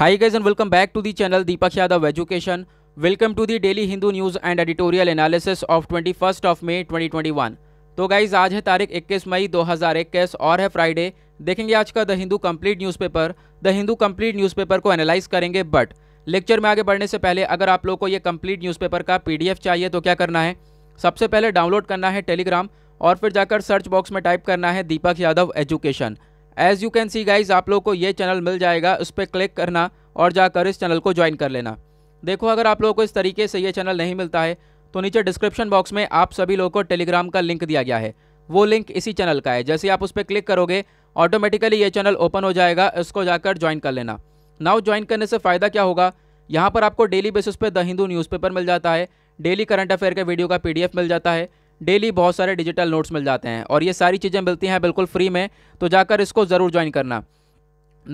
Hi guys and welcome back to the channel Deepak Yadav education welcome to the daily Hindu news and editorial analysis of 21st of May 2021. तो guys आज है तारीख 21 मई 2021 और है Friday देखेंगे आज का the Hindu complete newspaper the Hindu complete newspaper को एनालाइज करेंगे बट लेक्चर में आगे बढ़ने से पहले अगर आप लोग को ये कम्प्लीट न्यूज़पेपर का पी चाहिए तो क्या करना है सबसे पहले डाउनलोड करना है टेलीग्राम और फिर जाकर सर्च बॉक्स में टाइप करना है Deepak Yadav education as you can see guys आप लोग को ये चैनल मिल जाएगा उस पर क्लिक करना और जाकर इस चैनल को ज्वाइन कर लेना देखो अगर आप लोगों को इस तरीके से ये चैनल नहीं मिलता है तो नीचे डिस्क्रिप्शन बॉक्स में आप सभी लोगों को टेलीग्राम का लिंक दिया गया है वो लिंक इसी चैनल का है जैसे आप उस पर क्लिक करोगे ऑटोमेटिकली ये चैनल ओपन हो जाएगा इसको जाकर ज्वाइन कर लेना नाउ ज्वाइन करने से फ़ायदा क्या होगा यहाँ पर आपको डेली बेसिस पे द हिंदू न्यूज़पेपर मिल जाता है डेली करंट अफेयर के वीडियो का पीडीएफ मिल जाता है डेली बहुत सारे डिजिटल नोट्स मिल जाते हैं और ये सारी चीज़ें मिलती हैं बिल्कुल फ्री में तो जाकर इसको ज़रूर ज्वाइन करना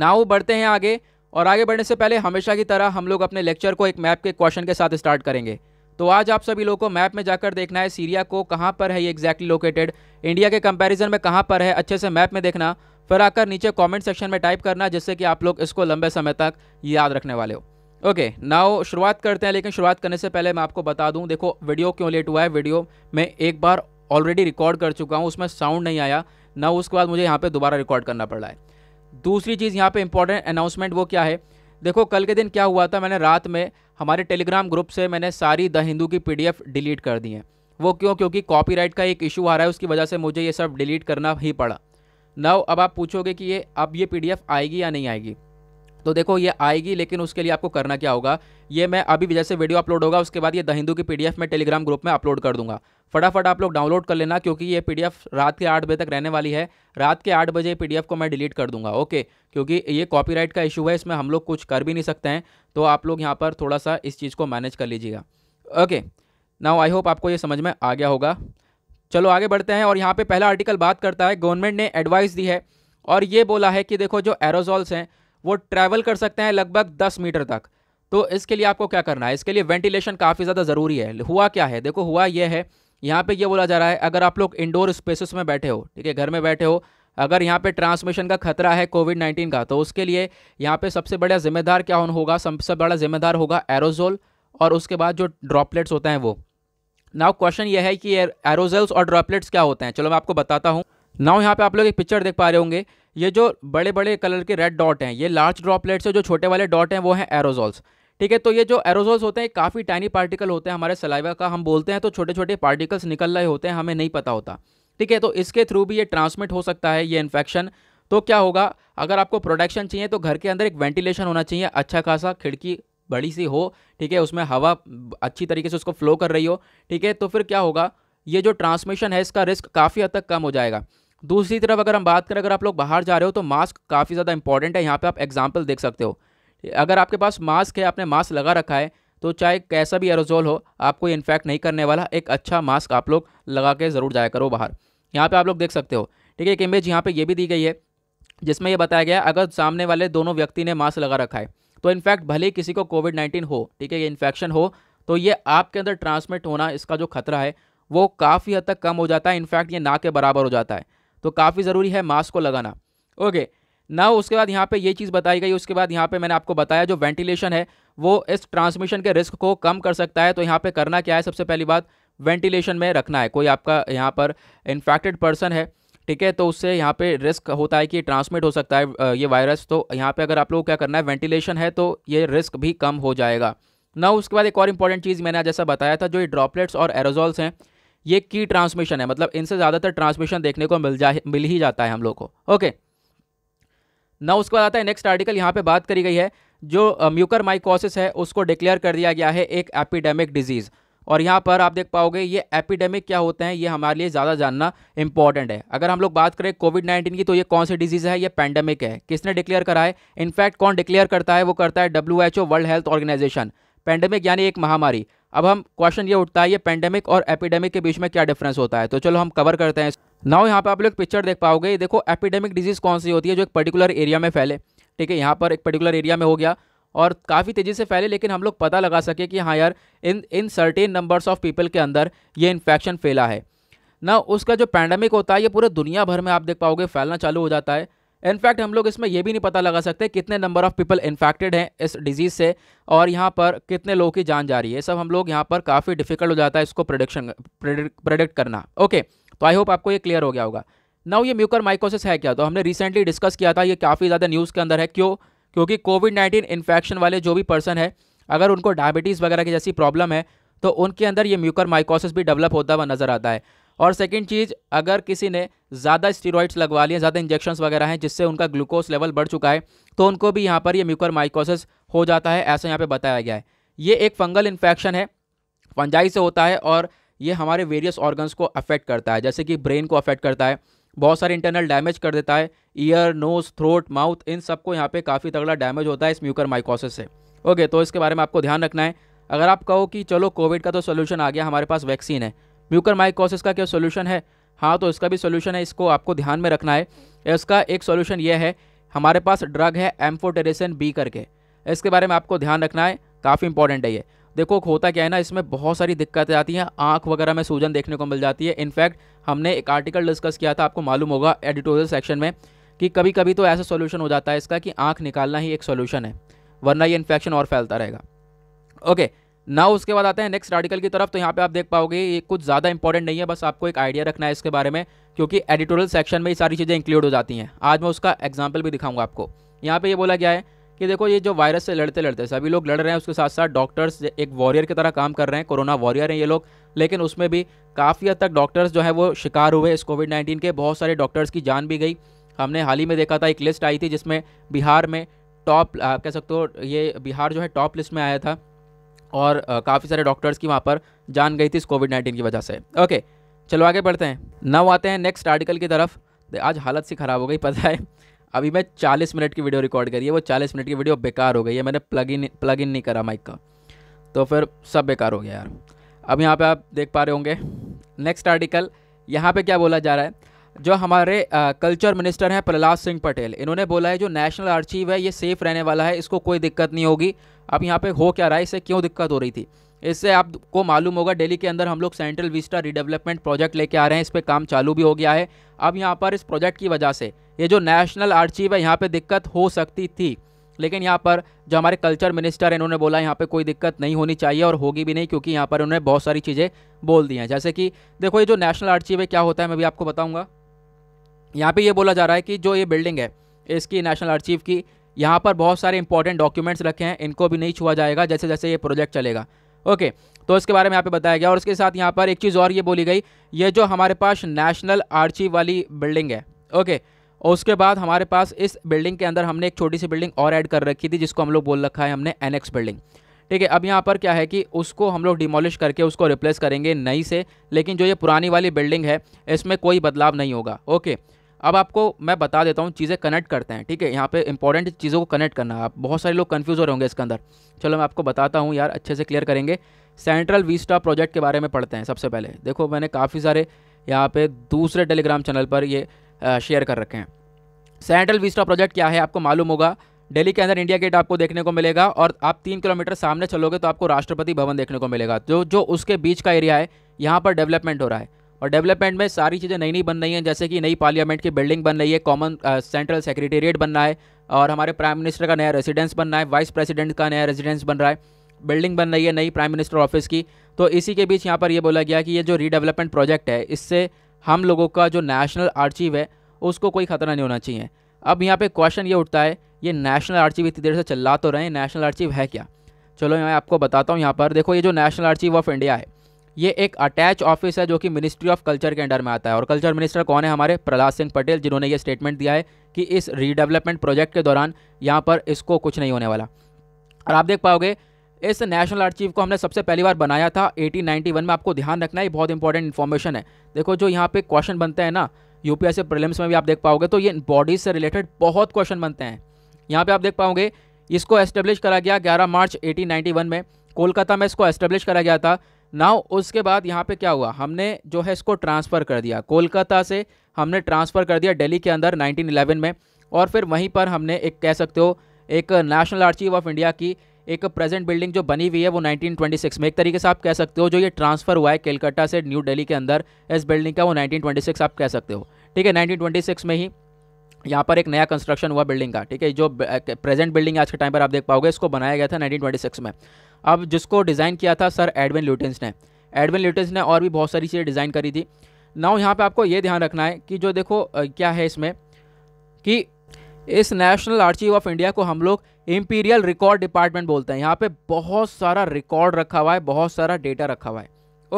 नाउ बढ़ते हैं आगे और आगे बढ़ने से पहले हमेशा की तरह हम लोग अपने लेक्चर को एक मैप के क्वेश्चन के साथ स्टार्ट करेंगे तो आज आप सभी लोगों को मैप में जाकर देखना है सीरिया को कहाँ पर है ये एग्जैक्टली लोकेटेड इंडिया के कंपैरिजन में कहाँ पर है अच्छे से मैप में देखना फिर आकर नीचे कमेंट सेक्शन में टाइप करना जिससे कि आप लोग इसको लंबे समय तक याद रखने वाले हो ओके okay, नाउ शुरुआत करते हैं लेकिन शुरुआत करने से पहले मैं आपको बता दूं देखो वीडियो क्यों लेट हुआ है वीडियो मैं एक बार ऑलरेडी रिकॉर्ड कर चुका हूं उसमें साउंड नहीं आया ना उसके बाद मुझे यहाँ पे दोबारा रिकॉर्ड करना पड़ रहा है दूसरी चीज़ यहाँ पे इंपॉर्टेंट अनाउंसमेंट वो क्या है देखो कल के दिन क्या हुआ था मैंने रात में हमारे टेलीग्राम ग्रुप से मैंने सारी द हिंदू की पी डिलीट कर दी है वो क्यों क्योंकि कॉपी का एक इशू आ रहा है उसकी वजह से मुझे ये सब डिलीट करना ही पड़ा नाउ अब आप पूछोगे कि ये अब ये पी आएगी या नहीं आएगी तो देखो ये आएगी लेकिन उसके लिए आपको करना क्या होगा ये मैं अभी जैसे वीडियो अपलोड होगा उसके बाद ये द हिंदू की पीडीएफ मैं टेलीग्राम ग्रुप में अपलोड कर दूंगा फटाफट आप लोग डाउनलोड कर लेना क्योंकि ये पीडीएफ रात के आठ बजे तक रहने वाली है रात के आठ बजे पीडीएफ को मैं डिलीट कर दूंगा ओके क्योंकि ये कॉपीराइट का इशू है इसमें हम लोग कुछ कर भी नहीं सकते हैं तो आप लोग यहाँ पर थोड़ा सा इस चीज़ को मैनेज कर लीजिएगा ओके नाउ आई होप आपको ये समझ में आ गया होगा चलो आगे बढ़ते हैं और यहाँ पर पहला आर्टिकल बात करता है गवर्नमेंट ने एडवाइस दी है और ये बोला है कि देखो जो एरोजॉल्स हैं वो ट्रैवल कर सकते हैं लगभग दस मीटर तक तो इसके लिए आपको क्या करना है इसके लिए वेंटिलेशन काफ़ी ज़्यादा ज़रूरी है हुआ क्या है देखो हुआ यह है यहाँ पे ये बोला जा रहा है अगर आप लोग इंडोर स्पेसिस में बैठे हो ठीक है घर में बैठे हो अगर यहाँ पे ट्रांसमिशन का खतरा है कोविड नाइन्टीन का तो उसके लिए यहाँ पे सबसे बड़ा जिम्मेदार क्या होगा सबसे बड़ा जिम्मेदार होगा एरोजोल और उसके बाद जो ड्रॉपलेट्स होते हैं वो नाउ क्वेश्चन ये है कि एरोजोल्स और ड्रॉपलेट्स क्या होते हैं चलो मैं आपको बताता हूँ नाव यहाँ पे आप लोग एक पिक्चर देख पा रहे होंगे ये जो बड़े बड़े कलर के रेड डॉट हैं ये लार्ज ड्रॉपलेट्स है जो छोटे वाले डॉट हैं वो हैं एरोजोल्स ठीक है तो ये जो एरोजोल्स होते हैं काफ़ी टाइनी पार्टिकल होते हैं हमारे सलाइवा का हम बोलते हैं तो छोटे छोटे पार्टिकल्स निकल रहे होते हैं हमें नहीं पता होता ठीक है तो इसके थ्रू भी ये ट्रांसमिट हो सकता है ये इन्फेक्शन तो क्या होगा अगर आपको प्रोटेक्शन चाहिए तो घर के अंदर एक वेंटिलेशन होना चाहिए अच्छा खासा खिड़की बड़ी सी हो ठीक है उसमें हवा अच्छी तरीके से उसको फ्लो कर रही हो ठीक है तो फिर क्या होगा ये जो ट्रांसमिशन है इसका रिस्क काफ़ी हद तक कम हो जाएगा दूसरी तरफ अगर हम बात करें अगर आप लोग बाहर जा रहे हो तो मास्क काफ़ी ज़्यादा इंपॉर्टेंट है यहाँ पे आप एग्जांपल देख सकते हो अगर आपके पास मास्क है आपने मास्क लगा रखा है तो चाहे कैसा भी एरोजोल हो आपको इन्फेक्ट नहीं करने वाला एक अच्छा मास्क आप लोग लगा के ज़रूर जाया करो बाहर यहाँ पर आप लोग देख सकते हो ठीक है एक इमेज यहाँ पर ये भी दी गई है जिसमें यह बताया गया अगर सामने वाले दोनों व्यक्ति ने मास्क लगा रखा है तो इनफैक्ट भले ही किसी को कोविड नाइन्टीन हो ठीक है ये इन्फेक्शन हो तो ये आपके अंदर ट्रांसमिट होना इसका जो खतरा है वो काफ़ी हद तक कम हो जाता है इनफैक्ट ये ना के बराबर हो जाता है तो काफ़ी ज़रूरी है मास्क को लगाना ओके ना उसके बाद यहाँ पे ये चीज़ बताई गई उसके बाद यहाँ पे मैंने आपको बताया जो वेंटिलेशन है वो इस ट्रांसमिशन के रिस्क को कम कर सकता है तो यहाँ पे करना क्या है सबसे पहली बात वेंटिलेशन में रखना है कोई आपका यहाँ पर इन्फेक्टेड पर्सन है ठीक है तो उससे यहाँ पे रिस्क होता है कि ट्रांसमिट हो सकता है ये वायरस तो यहाँ पर अगर आप लोग क्या करना है वेंटिलेशन है तो ये रिस्क भी कम हो जाएगा ना उसके बाद एक और इंपॉर्टेंट चीज़ मैंने जैसा बताया था जो ये ड्रॉपलेट्स और एरोजॉल्स हैं ये की ट्रांसमिशन है मतलब इनसे ज़्यादातर ट्रांसमिशन देखने को मिल जा मिल ही जाता है हम लोग को ओके ना उसके बाद आता है नेक्स्ट आर्टिकल यहाँ पे बात करी गई है जो म्यूकर माइकोसिस है उसको डिक्लेयर कर दिया गया है एक एपिडेमिक डिजीज़ और यहाँ पर आप देख पाओगे ये एपिडेमिक क्या होते हैं ये हमारे लिए ज़्यादा जानना इंपॉर्टेंट है अगर हम लोग बात करें कोविड नाइन्टीन की तो ये कौन सी डिजीज़ है ये पैंडेमिक है किसने डिक्लेयर करा है इनफैक्ट कौन डिक्लेयर करता है वो करता है W world health organisation pandemic यानी एक महामारी अब हम क्वेश्चन ये उठता है ये पेंडेमिक और एपिडेमिक के बीच में क्या डिफरेंस होता है तो चलो हम कवर करते हैं नाउ यहाँ पे आप लोग पिक्चर देख पाओगे देखो एपिडेमिक डिजीज़ कौन सी होती है जो एक पर्टिकुलर एरिया में फैले ठीक है यहाँ पर एक पर्टिकुलर एरिया में हो गया और काफ़ी तेज़ी से फैले लेकिन हम लोग पता लगा सके कि हाँ यार in in certain numbers of people के अंदर ये इन्फेक्शन फैला है ना उसका जो पैंडमिक होता है ये पूरे दुनिया भर में आप देख पाओगे फैलना चालू हो जाता है इनफैक्ट हम लोग इसमें यह भी नहीं पता लगा सकते कितने नंबर ऑफ पीपल इन्फेक्टेड हैं इस डिजीज़ से और यहाँ पर कितने लोगों की जान जा रही है सब हम लोग यहाँ पर काफ़ी डिफिकल्ट हो जाता है इसको प्रोडिक्शन प्रोडिक्ट करना ओके तो आई होप आपको ये क्लियर हो गया होगा नाउ ये म्यूकर माइकोसिस है क्या तो हमने रिसेंटली डिस्कस किया था ये काफ़ी ज़्यादा न्यूज़ के अंदर है क्यों क्योंकि कोविड नाइन्टीन इन्फेक्शन वाले जो भी पर्सन है अगर उनको डायबिटीज़ वगैरह की जैसी प्रॉब्लम है तो उनके अंदर ये म्यूकर माइकोसिस भी डेवलप होता हुआ नज़र आता है और सेकेंड चीज़ अगर किसी ने ज़्यादा स्टीरॉइड्स लगवा लिए ज़्यादा इंजेक्शंस वगैरह हैं जिससे उनका ग्लूकोज लेवल बढ़ चुका है तो उनको भी यहाँ पर ये म्यूकर माइकोसिस हो जाता है ऐसा यहाँ पर बताया गया है ये एक फंगल इन्फेक्शन है फंजाई से होता है और ये हमारे वेरियस ऑर्गन्स को अफेक्ट करता है जैसे कि ब्रेन को अफेक्ट करता है बहुत सारे इंटरनल डैमेज कर देता है ईयर नोज थ्रोट माउथ इन सबको यहाँ पे काफ़ी तगड़ा डैमेज होता है इस म्यूकर माइकोसिस से ओके तो इसके बारे में आपको ध्यान रखना है अगर आप कहो कि चलो कोविड का तो सोल्यूशन आ गया हमारे पास वैक्सीन है म्यूकर माइकोसिस का क्या सोल्यूशन है हाँ तो इसका भी सोल्यूशन है इसको आपको ध्यान में रखना है इसका एक सोल्यूशन यह है हमारे पास ड्रग है एम्फोटेरेसन बी करके इसके बारे में आपको ध्यान रखना है काफ़ी इंपॉर्टेंट है ये देखो होता क्या है ना इसमें बहुत सारी दिक्कतें आती हैं आँख वगैरह में सूजन देखने को मिल जाती है इनफैक्ट हमने एक आर्टिकल डिस्कस किया था आपको मालूम होगा एडिटोरियल सेक्शन में कि कभी कभी तो ऐसा सोल्यूशन हो जाता है इसका कि आँख निकालना ही एक सोल्यूशन है वरना ये इन्फेक्शन और फैलता रहेगा ओके ना उसके बाद आते हैं नेक्स्ट आर्टिकल की तरफ तो यहाँ पे आप देख पाओगे ये कुछ ज़्यादा इंपॉर्टेंट नहीं है बस आपको एक आइडिया रखना है इसके बारे में क्योंकि एडिटोरियल सेक्शन में ये सारी चीज़ें इंक्लूड हो जाती हैं आज मैं उसका एग्जाम्पल भी दिखाऊंगा आपको यहाँ पे ये बोला गया है कि देखो ये जो वायरस से लड़ते लड़ते सभी लोग लड़ रहे हैं उसके साथ साथ डॉक्टर्स एक वॉरियर की तरह काम कर रहे हैं कोरोना वॉरियर हैं ये लोग लेकिन उसमें भी काफ़ी हद तक डॉक्टर्स जो है वो शिकार हुए इस कोविड नाइन्टीन के बहुत सारे डॉक्टर्स की जान भी गई हमने हाल ही में देखा था एक लिस्ट आई थी जिसमें बिहार में टॉप आप कह सकते हो ये बिहार जो है टॉप लिस्ट में आया था और काफ़ी सारे डॉक्टर्स की वहाँ पर जान गई थी इस कोविड नाइन्टीन की वजह से ओके चलो आगे बढ़ते हैं नव आते हैं नेक्स्ट आर्टिकल की तरफ आज हालत सी ख़राब हो गई पता है अभी मैं 40 मिनट की वीडियो रिकॉर्ड करी है वो 40 मिनट की वीडियो बेकार हो गई है मैंने प्लग इन प्लग इन नहीं करा माइक का तो फिर सब बेकार हो गया यार अब यहाँ पे आप देख पा रहे होंगे नेक्स्ट आर्टिकल यहाँ पे क्या बोला जा रहा है जो हमारे कल्चर मिनिस्टर हैं प्रहलाद सिंह पटेल इन्होंने बोला है जो नेशनल आर्चीव है ये सेफ़ रहने वाला है इसको कोई दिक्कत नहीं होगी अब यहाँ पे हो क्या रहा है इससे क्यों दिक्कत हो रही थी इससे आपको मालूम होगा दिल्ली के अंदर हम लोग सेंट्रल विस्टा रिडेवलपमेंट प्रोजेक्ट लेके आ रहे हैं इस पर काम चालू भी हो गया है अब यहाँ पर इस प्रोजेक्ट की वजह से ये जो नेशनल आर्चीव है यहाँ पर दिक्कत हो सकती थी लेकिन यहाँ पर जो हमारे कल्चर मिनिस्टर हैं इन्होंने बोला यहाँ पे कोई दिक्कत नहीं होनी चाहिए और होगी भी नहीं क्योंकि यहाँ पर उन्होंने बहुत सारी चीज़ें बोल दी हैं जैसे कि देखो ये जो नेशनल आर्चीव है क्या होता है मैं भी आपको बताऊँगा यहाँ पे ये बोला जा रहा है कि जो ये बिल्डिंग है इसकी नेशनल आर्चीव की यहाँ पर बहुत सारे इंपॉर्टेंट डॉक्यूमेंट्स रखे हैं इनको भी नहीं छुआ जाएगा जैसे जैसे ये प्रोजेक्ट चलेगा ओके तो इसके बारे में यहाँ पे बताया गया और उसके साथ यहाँ पर एक चीज़ और ये बोली गई ये जो हमारे पास नेशनल आर्चीव वाली बिल्डिंग है ओके और उसके बाद हमारे पास इस बिल्डिंग के अंदर हमने एक छोटी सी बिल्डिंग और ऐड कर रखी थी जिसको हम लोग बोल रखा है हमने एनएक्स बिल्डिंग ठीक है अब यहाँ पर क्या है कि उसको हम लोग डिमोलिश करके उसको रिप्लेस करेंगे नई से लेकिन जो ये पुरानी वाली बिल्डिंग है इसमें कोई बदलाव नहीं होगा ओके अब आपको मैं बता देता हूँ चीज़ें कनेक्ट करते हैं ठीक है यहाँ पे इंपॉर्टेंट चीज़ों को कनेक्ट करना है आप बहुत सारे लोग कन्फ्यूज़ हो रहे होंगे इसके अंदर चलो मैं आपको बताता हूँ यार अच्छे से क्लियर करेंगे सेंट्रल वीस्टा प्रोजेक्ट के बारे में पढ़ते हैं सबसे पहले देखो मैंने काफ़ी सारे यहाँ पर दूसरे टेलीग्राम चैनल पर ये शेयर कर रखे हैं सेंट्रल वीस्टा प्रोजेक्ट क्या है आपको मालूम होगा दिल्ली के अंदर इंडिया गेट आपको देखने को मिलेगा और आप तीन किलोमीटर सामने चलोगे तो आपको राष्ट्रपति भवन देखने को मिलेगा जो जो उसके बीच का एरिया है यहाँ पर डेवलपमेंट हो रहा है और डेवलपमेंट में सारी चीज़ें नई नई बन रही हैं जैसे कि नई पार्लियामेंट की बिल्डिंग बन रही है कॉमन सेंट्रल सेक्रेटेरिएट बन रहा है और हमारे प्राइम मिनिस्टर का नया रेजिडेंस बन रहा है वाइस प्रेसिडेंट का नया रेजिडेंस बन रहा है बिल्डिंग बन रही है नई प्राइम मिनिस्टर ऑफिस की तो इसी के बीच यहाँ पर यह बोला गया कि ये जो रीडेवलपमेंट प्रोजेक्ट है इससे हम लोगों का जो नेशनल आर्चीव है उसको कोई खतरा नहीं होना चाहिए अब यहाँ पे क्वेश्चन ये उठता है ये नेशनल आर्चीव इतनी देर से चला तो रहे नेशनल आर्चीव है क्या चलो मैं आपको बताता हूँ यहाँ पर देखो ये जो नेशनल आर्चीव ऑफ इंडिया है ये एक अटैच ऑफिस है जो कि मिनिस्ट्री ऑफ कल्चर के अंडर में आता है और कल्चर मिनिस्टर कौन है हमारे प्रहलाद सिंह पटेल जिन्होंने ये स्टेटमेंट दिया है कि इस रीडेवलपमेंट प्रोजेक्ट के दौरान यहाँ पर इसको कुछ नहीं होने वाला और आप देख पाओगे इस नेशनल आर्चीव को हमने सबसे पहली बार बनाया था 1891 में आपको ध्यान रखना है बहुत इंपॉर्टेंट इन्फॉर्मेशन है देखो जो यहाँ पे क्वेश्चन बनते हैं ना यूपीएससी प्रीलिम्स में भी आप देख पाओगे तो ये बॉडीज से रिलेटेड बहुत क्वेश्चन बनते हैं यहाँ पे आप देख पाओगे इसको एस्टेब्लिश करा गया 11 मार्च 1891 में कोलकाता में इसको एस्टेब्लिश करा गया था नाउ उसके बाद यहाँ पे क्या हुआ हमने जो है इसको ट्रांसफ़र कर दिया कोलकाता से हमने ट्रांसफ़र कर दिया दिल्ली के अंदर 1911 में और फिर वहीं पर हमने एक कह सकते हो एक नेशनल आर्चिव ऑफ इंडिया की एक प्रेजेंट बिल्डिंग जो बनी हुई है वो 1926 में एक तरीके से आप कह सकते हो जो ये ट्रांसफ़र हुआ है केलकाता से न्यू डेली के अंदर इस बिल्डिंग का वो नाइनटीन आप कह सकते हो ठीक है नाइनटीन में ही यहाँ पर एक नया कंस्ट्रक्शन हुआ बिल्डिंग का ठीक है जो प्रेजेंट बिल्डिंग आज के टाइम पर आप देख पाओगे इसको बनाया गया था 1926 में अब जिसको डिज़ाइन किया था सर एडविन ल्यूटेंस ने एडविन ल्यूटेंस ने और भी बहुत सारी चीज़ें डिज़ाइन करी थी नाउ यहाँ पे आपको ये ध्यान रखना है कि जो देखो क्या है इसमें कि इस नेशनल आर्चिव ऑफ इंडिया को हम लोग इम्पीरियल रिकॉर्ड डिपार्टमेंट बोलते हैं यहाँ पर बहुत सारा रिकॉर्ड रखा हुआ है बहुत सारा डेटा रखा हुआ है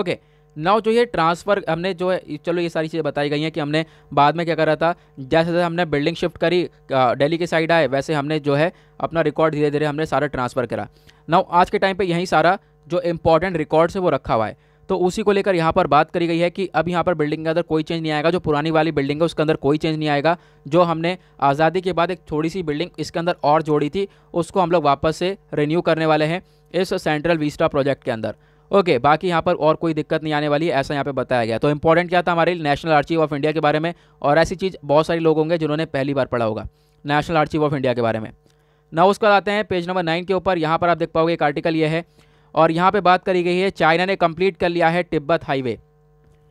ओके नाउ जो ये ट्रांसफ़र हमने जो है चलो ये सारी चीज़ें बताई गई हैं कि हमने बाद में क्या करा था जैसे जैसे हमने बिल्डिंग शिफ्ट करी दिल्ली के साइड आए वैसे हमने जो है अपना रिकॉर्ड धीरे धीरे हमने सारा ट्रांसफ़र करा ना आज के टाइम पर यही सारा जो इम्पोर्टेंट रिकॉर्ड्स है वो रखा हुआ है तो उसी को लेकर यहाँ पर बात करी गई है कि अब यहाँ पर बिल्डिंग के अंदर कोई चेंज नहीं आएगा जो पुरानी वाली बिल्डिंग है उसके अंदर कोई चेंज नहीं आएगा जो हमने आज़ादी के बाद एक थोड़ी सी बिल्डिंग इसके अंदर और जोड़ी थी उसको हम लोग वापस से रिन्यू करने वाले हैं इस सेंट्रल विस्टा प्रोजेक्ट के अंदर ओके बाकी यहाँ पर और कोई दिक्कत नहीं आने वाली है ऐसा यहाँ पे बताया गया तो इंपॉर्टेंट क्या था हमारे नेशनल आर्चिव ऑफ इंडिया के बारे में और ऐसी चीज़ बहुत सारे लोग होंगे जिन्होंने पहली बार पढ़ा होगा नेशनल आर्चिव ऑफ इंडिया के बारे में ना उसके बाद आते हैं पेज नंबर नाइन के ऊपर यहाँ पर आप देख पाओगे एक आर्टिकल ये है और यहाँ पे बात करी गई है चाइना ने कंप्लीट कर लिया है तिब्बत हाईवे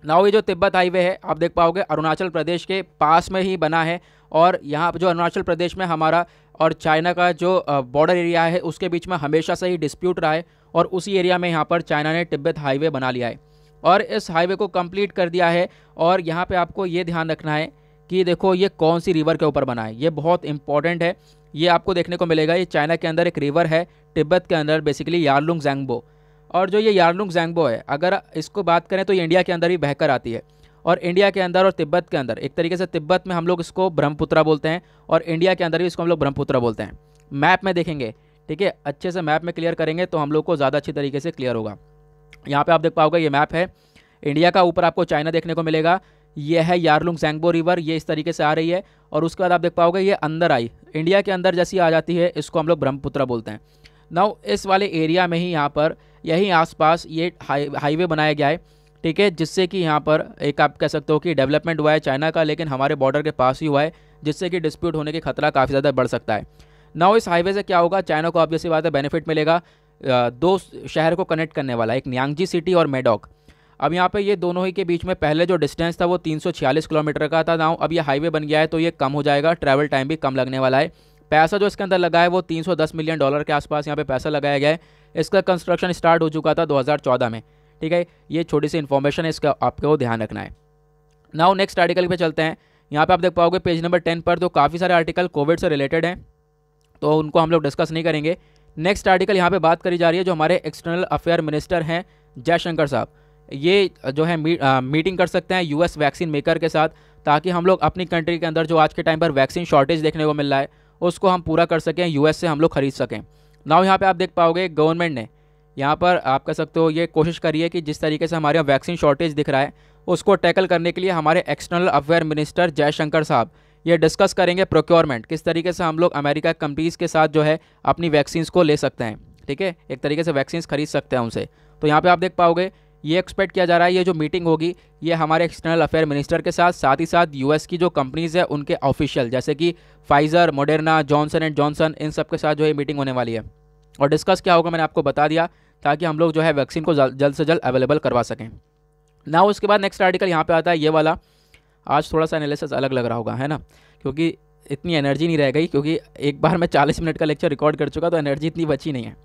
नाउ ये जो तिब्बत हाईवे है आप देख पाओगे अरुणाचल प्रदेश के पास में ही बना है और यहाँ जो अरुणाचल प्रदेश में हमारा और चाइना का जो बॉर्डर एरिया है उसके बीच में हमेशा से ही डिस्प्यूट रहा है और उसी एरिया में यहाँ पर चाइना ने तिब्बत हाईवे बना लिया है और इस हाईवे को कंप्लीट कर दिया है और यहाँ पे आपको ये ध्यान रखना है कि देखो ये कौन सी रिवर के ऊपर बना है ये बहुत इंपॉर्टेंट है ये आपको देखने को मिलेगा ये चाइना के अंदर एक रिवर है तिब्बत के अंदर बेसिकली यारलुंग जैंगबो और जो ये यारलुंग जैंगबो है अगर इसको बात करें तो इंडिया के अंदर ही बहकर आती है और इंडिया के अंदर और तिब्बत के अंदर एक तरीके से तिब्बत में हम लोग इसको ब्रह्मपुत्रा बोलते हैं और इंडिया के अंदर भी इसको हम लोग ब्रह्मपुत्रा बोलते हैं मैप में देखेंगे ठीक है अच्छे से मैप में क्लियर करेंगे तो हम लोग को ज़्यादा अच्छी तरीके से क्लियर होगा यहाँ पर आप देख पाओगे ये मैप है इंडिया का ऊपर आपको चाइना देखने को मिलेगा ये है यारलुंग सेंगबो रिवर ये इस तरीके से आ रही है और उसके बाद आप देख पाओगे ये अंदर आई इंडिया के अंदर जैसी आ जाती है इसको हम लोग ब्रह्मपुत्र बोलते हैं नाउ इस वाले एरिया में ही यहाँ पर यही आसपास ये हाईवे बनाया गया है ठीक है जिससे कि यहाँ पर एक आप कह सकते हो कि डेवलपमेंट हुआ है चाइना का लेकिन हमारे बॉर्डर के पास ही हुआ है जिससे कि डिस्प्यूट होने के खतरा काफ़ी ज़्यादा बढ़ सकता है नाउ इस हाईवे से क्या होगा चाइना को ऑब्वियसली बात है बेनिफिट मिलेगा दो शहर को कनेक्ट करने वाला एक न्यांगजी सिटी और मेडॉक अब यहाँ पे ये दोनों ही के बीच में पहले जो डिस्टेंस था वो 346 किलोमीटर का था नाउ अब ये हाईवे बन गया है तो ये कम हो जाएगा ट्रैवल टाइम भी कम लगने वाला है पैसा जो इसके अंदर लगा है वो 310 मिलियन डॉलर के आसपास यहाँ पे पैसा लगाया गया है इसका कंस्ट्रक्शन स्टार्ट हो चुका था दो में ठीक है ये छोटी सी इन्फॉर्मेशन है इसका आपको ध्यान रखना है नाउ नेक्स्ट आर्टिकल पर चलते हैं यहाँ पर आप देख पाओगे पेज नंबर टेन पर तो काफ़ी सारे आर्टिकल कोविड से रिलेटेड हैं तो उनको हम लोग डिस्कस नहीं करेंगे नेक्स्ट आर्टिकल यहाँ पे बात करी जा रही है जो हमारे एक्सटर्नल अफेयर मिनिस्टर हैं जयशंकर साहब ये जो है मी, आ, मीटिंग कर सकते हैं यूएस वैक्सीन मेकर के साथ ताकि हम लोग अपनी कंट्री के अंदर जो आज के टाइम पर वैक्सीन शॉर्टेज देखने को मिल रहा है उसको हम पूरा कर सकें यूएस से हम लोग खरीद सकें नाउ यहाँ पे आप देख पाओगे गवर्नमेंट ने यहाँ पर आप कह सकते हो ये कोशिश करिए कि जिस तरीके से हमारे यहाँ वैक्सीन शॉर्टेज दिख रहा है उसको टैकल करने के लिए हमारे एक्सटर्नल अफेयर मिनिस्टर जयशंकर साहब ये डिस्कस करेंगे प्रोक्योरमेंट किस तरीके से हम लोग अमेरिका कंपनीज़ के साथ जो है अपनी वैक्सीन्स को ले सकते हैं ठीक है एक तरीके से वैक्सीन्स खरीद सकते हैं उनसे तो यहाँ पे आप देख पाओगे ये एक्सपेक्ट किया जा रहा है ये जो मीटिंग होगी ये हमारे एक्सटर्नल अफेयर मिनिस्टर के साथ साथ ही साथ यूएस की जो कंपनीज़ है उनके ऑफिशियल जैसे कि Pfizer Moderna Johnson and Johnson इन सब के साथ जो है मीटिंग होने वाली है और डिस्कस क्या होगा मैंने आपको बता दिया ताकि हम लोग जो है वैक्सीन को जल्द से जल्द अवेलेबल करवा सकें ना उसके बाद नेक्स्ट आर्टिकल यहाँ पर आता है ये वाला आज थोड़ा सा एनालिसिस अलग लग रहा होगा है ना क्योंकि इतनी एनर्जी नहीं रह गई क्योंकि एक बार मैं चालीस मिनट का लेक्चर रिकॉर्ड कर चुका तो एनर्जी इतनी बची नहीं है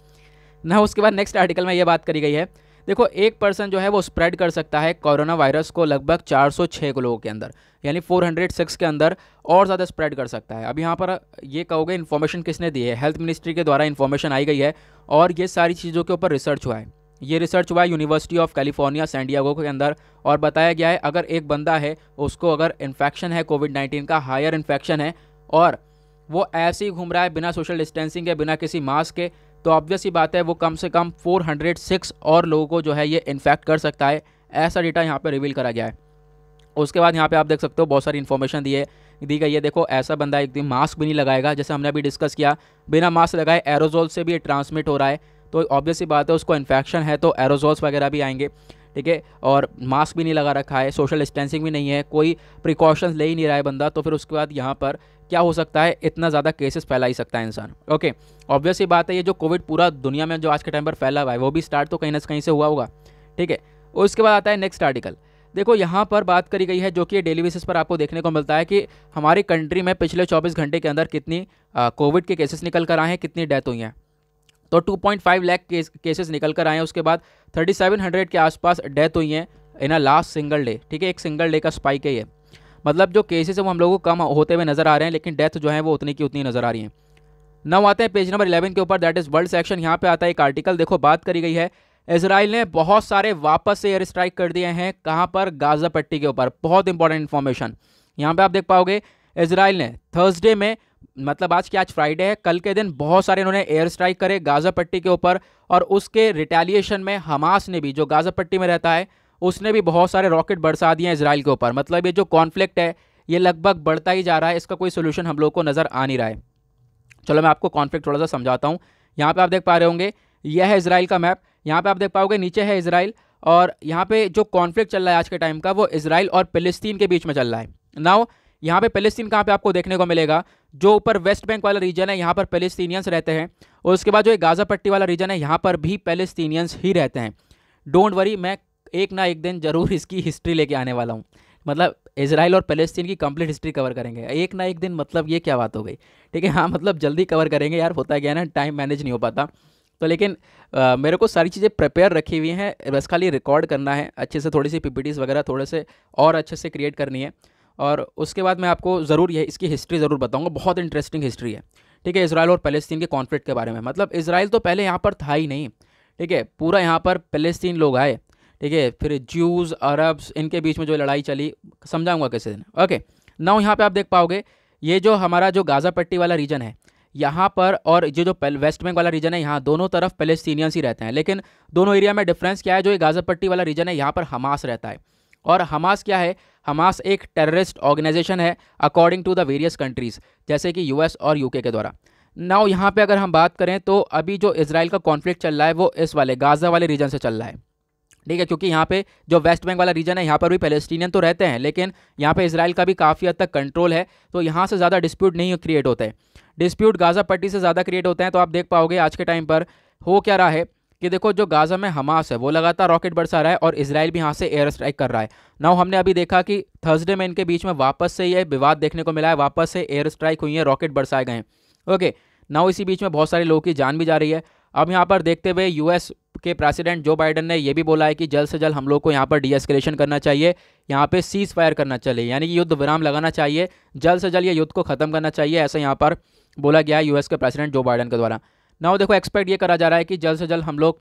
ना उसके बाद नेक्स्ट आर्टिकल में ये बात करी गई है देखो एक पर्सन जो है वो स्प्रेड कर सकता है कोरोना वायरस को लगभग 406 लोगों के अंदर यानी 406 के अंदर और ज़्यादा स्प्रेड कर सकता है अब यहाँ पर ये कहोगे इन्फॉर्मेशन किसने दी है हेल्थ मिनिस्ट्री के द्वारा इन्फॉर्मेशन आई गई है और ये सारी चीज़ों के ऊपर रिसर्च हुआ है ये रिसर्च हुआ है यूनिवर्सिटी ऑफ कैलिफोर्निया सैंडियागो के अंदर और बताया गया है अगर एक बंदा है उसको अगर इन्फेक्शन है कोविड नाइन्टीन का हायर इन्फेक्शन है और वो ऐसे ही घूम रहा है बिना सोशल डिस्टेंसिंग के बिना किसी मास्क के तो ऑब्वियस ही बात है वो कम से कम 406 और लोगों को जो है ये इन्फेक्ट कर सकता है ऐसा डेटा यहाँ पर रिवील करा गया है उसके बाद यहाँ पे आप देख सकते हो बहुत सारी इन्फॉर्मेशन दी है दी गई है देखो ऐसा बंदा एकदम मास्क भी नहीं लगाएगा जैसे हमने अभी डिस्कस किया बिना मास्क लगाए एरोजोल से भी ट्रांसमिट हो रहा है तो ऑब्वियसली बात है उसको इन्फेक्शन है तो एरोजोल्स वगैरह भी आएंगे ठीक है और मास्क भी नहीं लगा रखा है सोशल डिस्टेंसिंग भी नहीं है कोई प्रिकॉशंस ले ही नहीं रहा है बंदा तो फिर उसके बाद यहाँ पर क्या हो सकता है इतना ज़्यादा केसेस फैला ही सकता है इंसान ओके ऑब्वियसली बात है ये जो कोविड पूरा दुनिया में जो आज के टाइम पर फैला हुआ है वो भी स्टार्ट तो कहीं ना कहीं से हुआ होगा ठीक है उसके बाद आता है नेक्स्ट आर्टिकल देखो यहाँ पर बात करी गई है जो कि डेली बेसिस पर आपको देखने को मिलता है कि हमारी कंट्री में पिछले 24 घंटे के अंदर कितनी कोविड के केसेस निकल कर आए हैं कितनी डेथ हुई हैं तो 2.5 लाख केस, केसेस निकल कर आए हैं उसके बाद 3700 के आसपास डेथ हुई हैं in a last single day ठीक है एक सिंगल डे का स्पाइक है ये मतलब जो केसेस हैं वो हम लोगों को कम होते हुए नज़र आ रहे हैं लेकिन डेथ जो है वो उतनी की उतनी नज़र आ रही हैं नव आते हैं पेज नंबर इलेवन के ऊपर दैट इज़ वर्ल्ड सेक्शन यहाँ पे आता है एक आर्टिकल देखो बात करी गई है इसराइल ने बहुत सारे वापस से एयर स्ट्राइक कर दिए हैं कहाँ पर गाजा पट्टी के ऊपर बहुत इंपॉर्टेंट इन्फॉर्मेशन यहाँ पे आप देख पाओगे इसराइल ने थर्सडे में मतलब आज क्या आज फ्राइडे है कल के दिन बहुत सारे इन्होंने एयर स्ट्राइक करे गाज़ा पट्टी के ऊपर और उसके रिटेलिएशन में हमास ने भी जो गाज़ा पट्टी में रहता है उसने भी बहुत सारे रॉकेट बरसा दिए हैं इसराइल के ऊपर मतलब ये जो कॉन्फ्लिक्ट है ये लगभग बढ़ता ही जा रहा है इसका कोई सोल्यूशन हम लोग को नज़र आ नहीं रहा है चलो मैं आपको कॉन्फ्लिक्ट थोड़ा सा समझाता हूँ यहाँ पर आप देख पा रहे होंगे यह है इसराइल का मैप यहाँ पर आप देख पाओगे नीचे है इसराइल और यहाँ पर जो कॉन्फ्लिक्ट चल रहा है आज के टाइम का वो इसराइल और फिलिस्तीन के बीच में चल रहा है नाव यहाँ पे पेलेस्तीन कहाँ पे आपको देखने को मिलेगा जो ऊपर वेस्ट बैंक वाला रीजन है यहाँ पर पेलेस्तीनियंस रहते हैं और उसके बाद जो एक गाजा पट्टी वाला रीजन है यहाँ पर भी पेलेस्तीनियंस ही रहते हैं डोंट वरी मैं एक ना एक दिन ज़रूर इसकी हिस्ट्री लेके आने वाला हूँ मतलब इसराइल और पैलेस्तीन की कंप्लीट हिस्ट्री कवर करेंगे एक ना एक दिन मतलब ये क्या बात हो गई ठीक है हाँ मतलब जल्दी कवर करेंगे यार होता गया ना टाइम मैनेज नहीं हो पाता तो लेकिन आ, मेरे को सारी चीज़ें प्रिपेयर रखी हुई हैं बस खाली रिकॉर्ड करना है अच्छे से थोड़ी सी पीपीटीज वगैरह थोड़े से और अच्छे से क्रिएट करनी है और उसके बाद मैं आपको ज़रूर यह इसकी हिस्ट्री ज़रूर बताऊँगा बहुत इंटरेस्टिंग हिस्ट्री है ठीक है इसराइल और पैलेस्तीन के कॉन्फ्लिक्ट के बारे में मतलब इसराइल तो पहले यहाँ पर था ही नहीं ठीक है पूरा यहाँ पर पैलेस्तीन लोग आए ठीक है फिर ज्यूज़ अरब्स इनके बीच में जो लड़ाई चली समझाऊंगा किसी दिन ओके नाउ यहाँ पे आप देख पाओगे ये जो हमारा जो गाज़ा पट्टी वाला रीजन है यहाँ पर और ये जो वेस्ट बैंक वाला रीजन है यहाँ दोनों तरफ पैलेस्टीनियंस ही रहते हैं लेकिन दोनों एरिया में डिफरेंस क्या है जो ये गाज़ा पट्टी वाला रीजन है यहाँ पर हमास रहता है और हमास क्या है हमास एक टेररिस्ट ऑर्गेनाइजेशन है according to the various countries जैसे कि यूएस और यूके के द्वारा नाउ यहाँ पे अगर हम बात करें तो अभी जो इसराइल का कॉन्फ्लिक्ट चल रहा है वो इस वाले गाज़ा वाले रीजन से चल रहा है ठीक है क्योंकि यहाँ पे जो वेस्ट बैंक वाला रीजन है यहाँ पर भी पैलेस्टीनियन तो रहते हैं लेकिन यहाँ पे इसराइल का भी काफ़ी हद तक कंट्रोल है तो यहाँ से ज़्यादा डिस्प्यूट नहीं क्रिएट होते हैं डिस्प्यूट गाज़ा पट्टी से ज़्यादा क्रिएट होते हैं तो आप देख पाओगे आज के टाइम पर हो क्या रहा है कि देखो जो गाज़ा में हमास है वो लगातार रॉकेट बरसा रहा है और इसराइल भी यहाँ से एयर स्ट्राइक कर रहा है नाउ हमने अभी देखा कि थर्सडे में इनके बीच में वापस से ये विवाद देखने को मिला है वापस से एयर स्ट्राइक हुई है रॉकेट बरसाए गए हैं ओके नाउ इसी बीच में बहुत सारे लोगों की जान भी जा रही है अब यहाँ पर देखते हुए यूएस के प्रेसिडेंट जो बाइडन ने यह भी बोला है कि जल्द से जल्द हम लोग को यहाँ पर डीएसकलेशन करना चाहिए यहाँ पे सीज फायर करना चाहिए यानी कि युद्ध विराम लगाना चाहिए जल्द से जल्द ये युद्ध को ख़त्म करना चाहिए ऐसा यहाँ पर बोला गया है यूएस के प्रेसिडेंट जो बाइडन के द्वारा ना देखो एक्सपेक्ट ये करा जा रहा है कि जल्द से जल्द हम लोग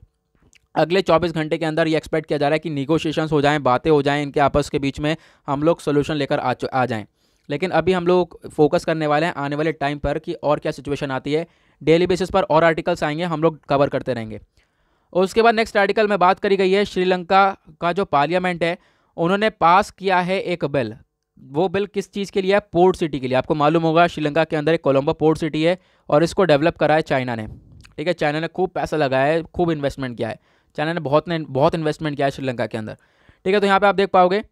अगले 24 घंटे के अंदर ये एक्सपेक्ट किया जा रहा है कि निगोशिएशंस हो जाएं बातें हो जाएं इनके आपस के बीच में हम लोग सोल्यूशन लेकर आ, आ जाएं लेकिन अभी हम लोग फोकस करने वाले हैं आने वाले टाइम पर कि और क्या सिचुएशन आती है डेली बेसिस पर और आर्टिकल्स आएंगे हम लोग कवर करते रहेंगे और उसके बाद नेक्स्ट आर्टिकल में बात करी गई है श्रीलंका का जो पार्लियामेंट है उन्होंने पास किया है एक बिल वो बिल किस चीज़ के लिए है पोर्ट सिटी के लिए आपको मालूम होगा श्रीलंका के अंदर एक कोलंबो पोर्ट सिटी है और इसको डेवलप करा है चाइना ने ठीक है चाइना ने खूब पैसा लगाया है खूब इन्वेस्टमेंट किया है चाइना ने बहुत ने बहुत इन्वेस्टमेंट किया है श्रीलंका के अंदर ठीक है तो यहाँ पर आप देख पाओगे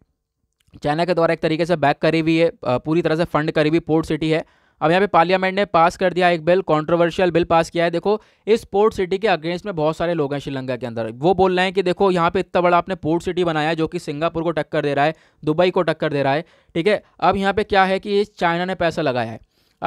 चाइना के द्वारा एक तरीके से बैक करी हुई है पूरी तरह से फंड करी हुई पोर्ट सिटी है अब यहाँ पे पार्लियामेंट ने पास कर दिया एक बिल कंट्रोवर्शियल बिल पास किया है देखो इस पोर्ट सिटी के अगेंस्ट में बहुत सारे लोग हैं श्रीलंका के अंदर वो बोल रहे हैं कि देखो यहाँ पे इतना बड़ा आपने पोर्ट सिटी बनाया है जो कि सिंगापुर को टक्कर दे रहा है दुबई को टक्कर दे रहा है ठीक है अब यहाँ पे क्या है कि चाइना ने पैसा लगाया है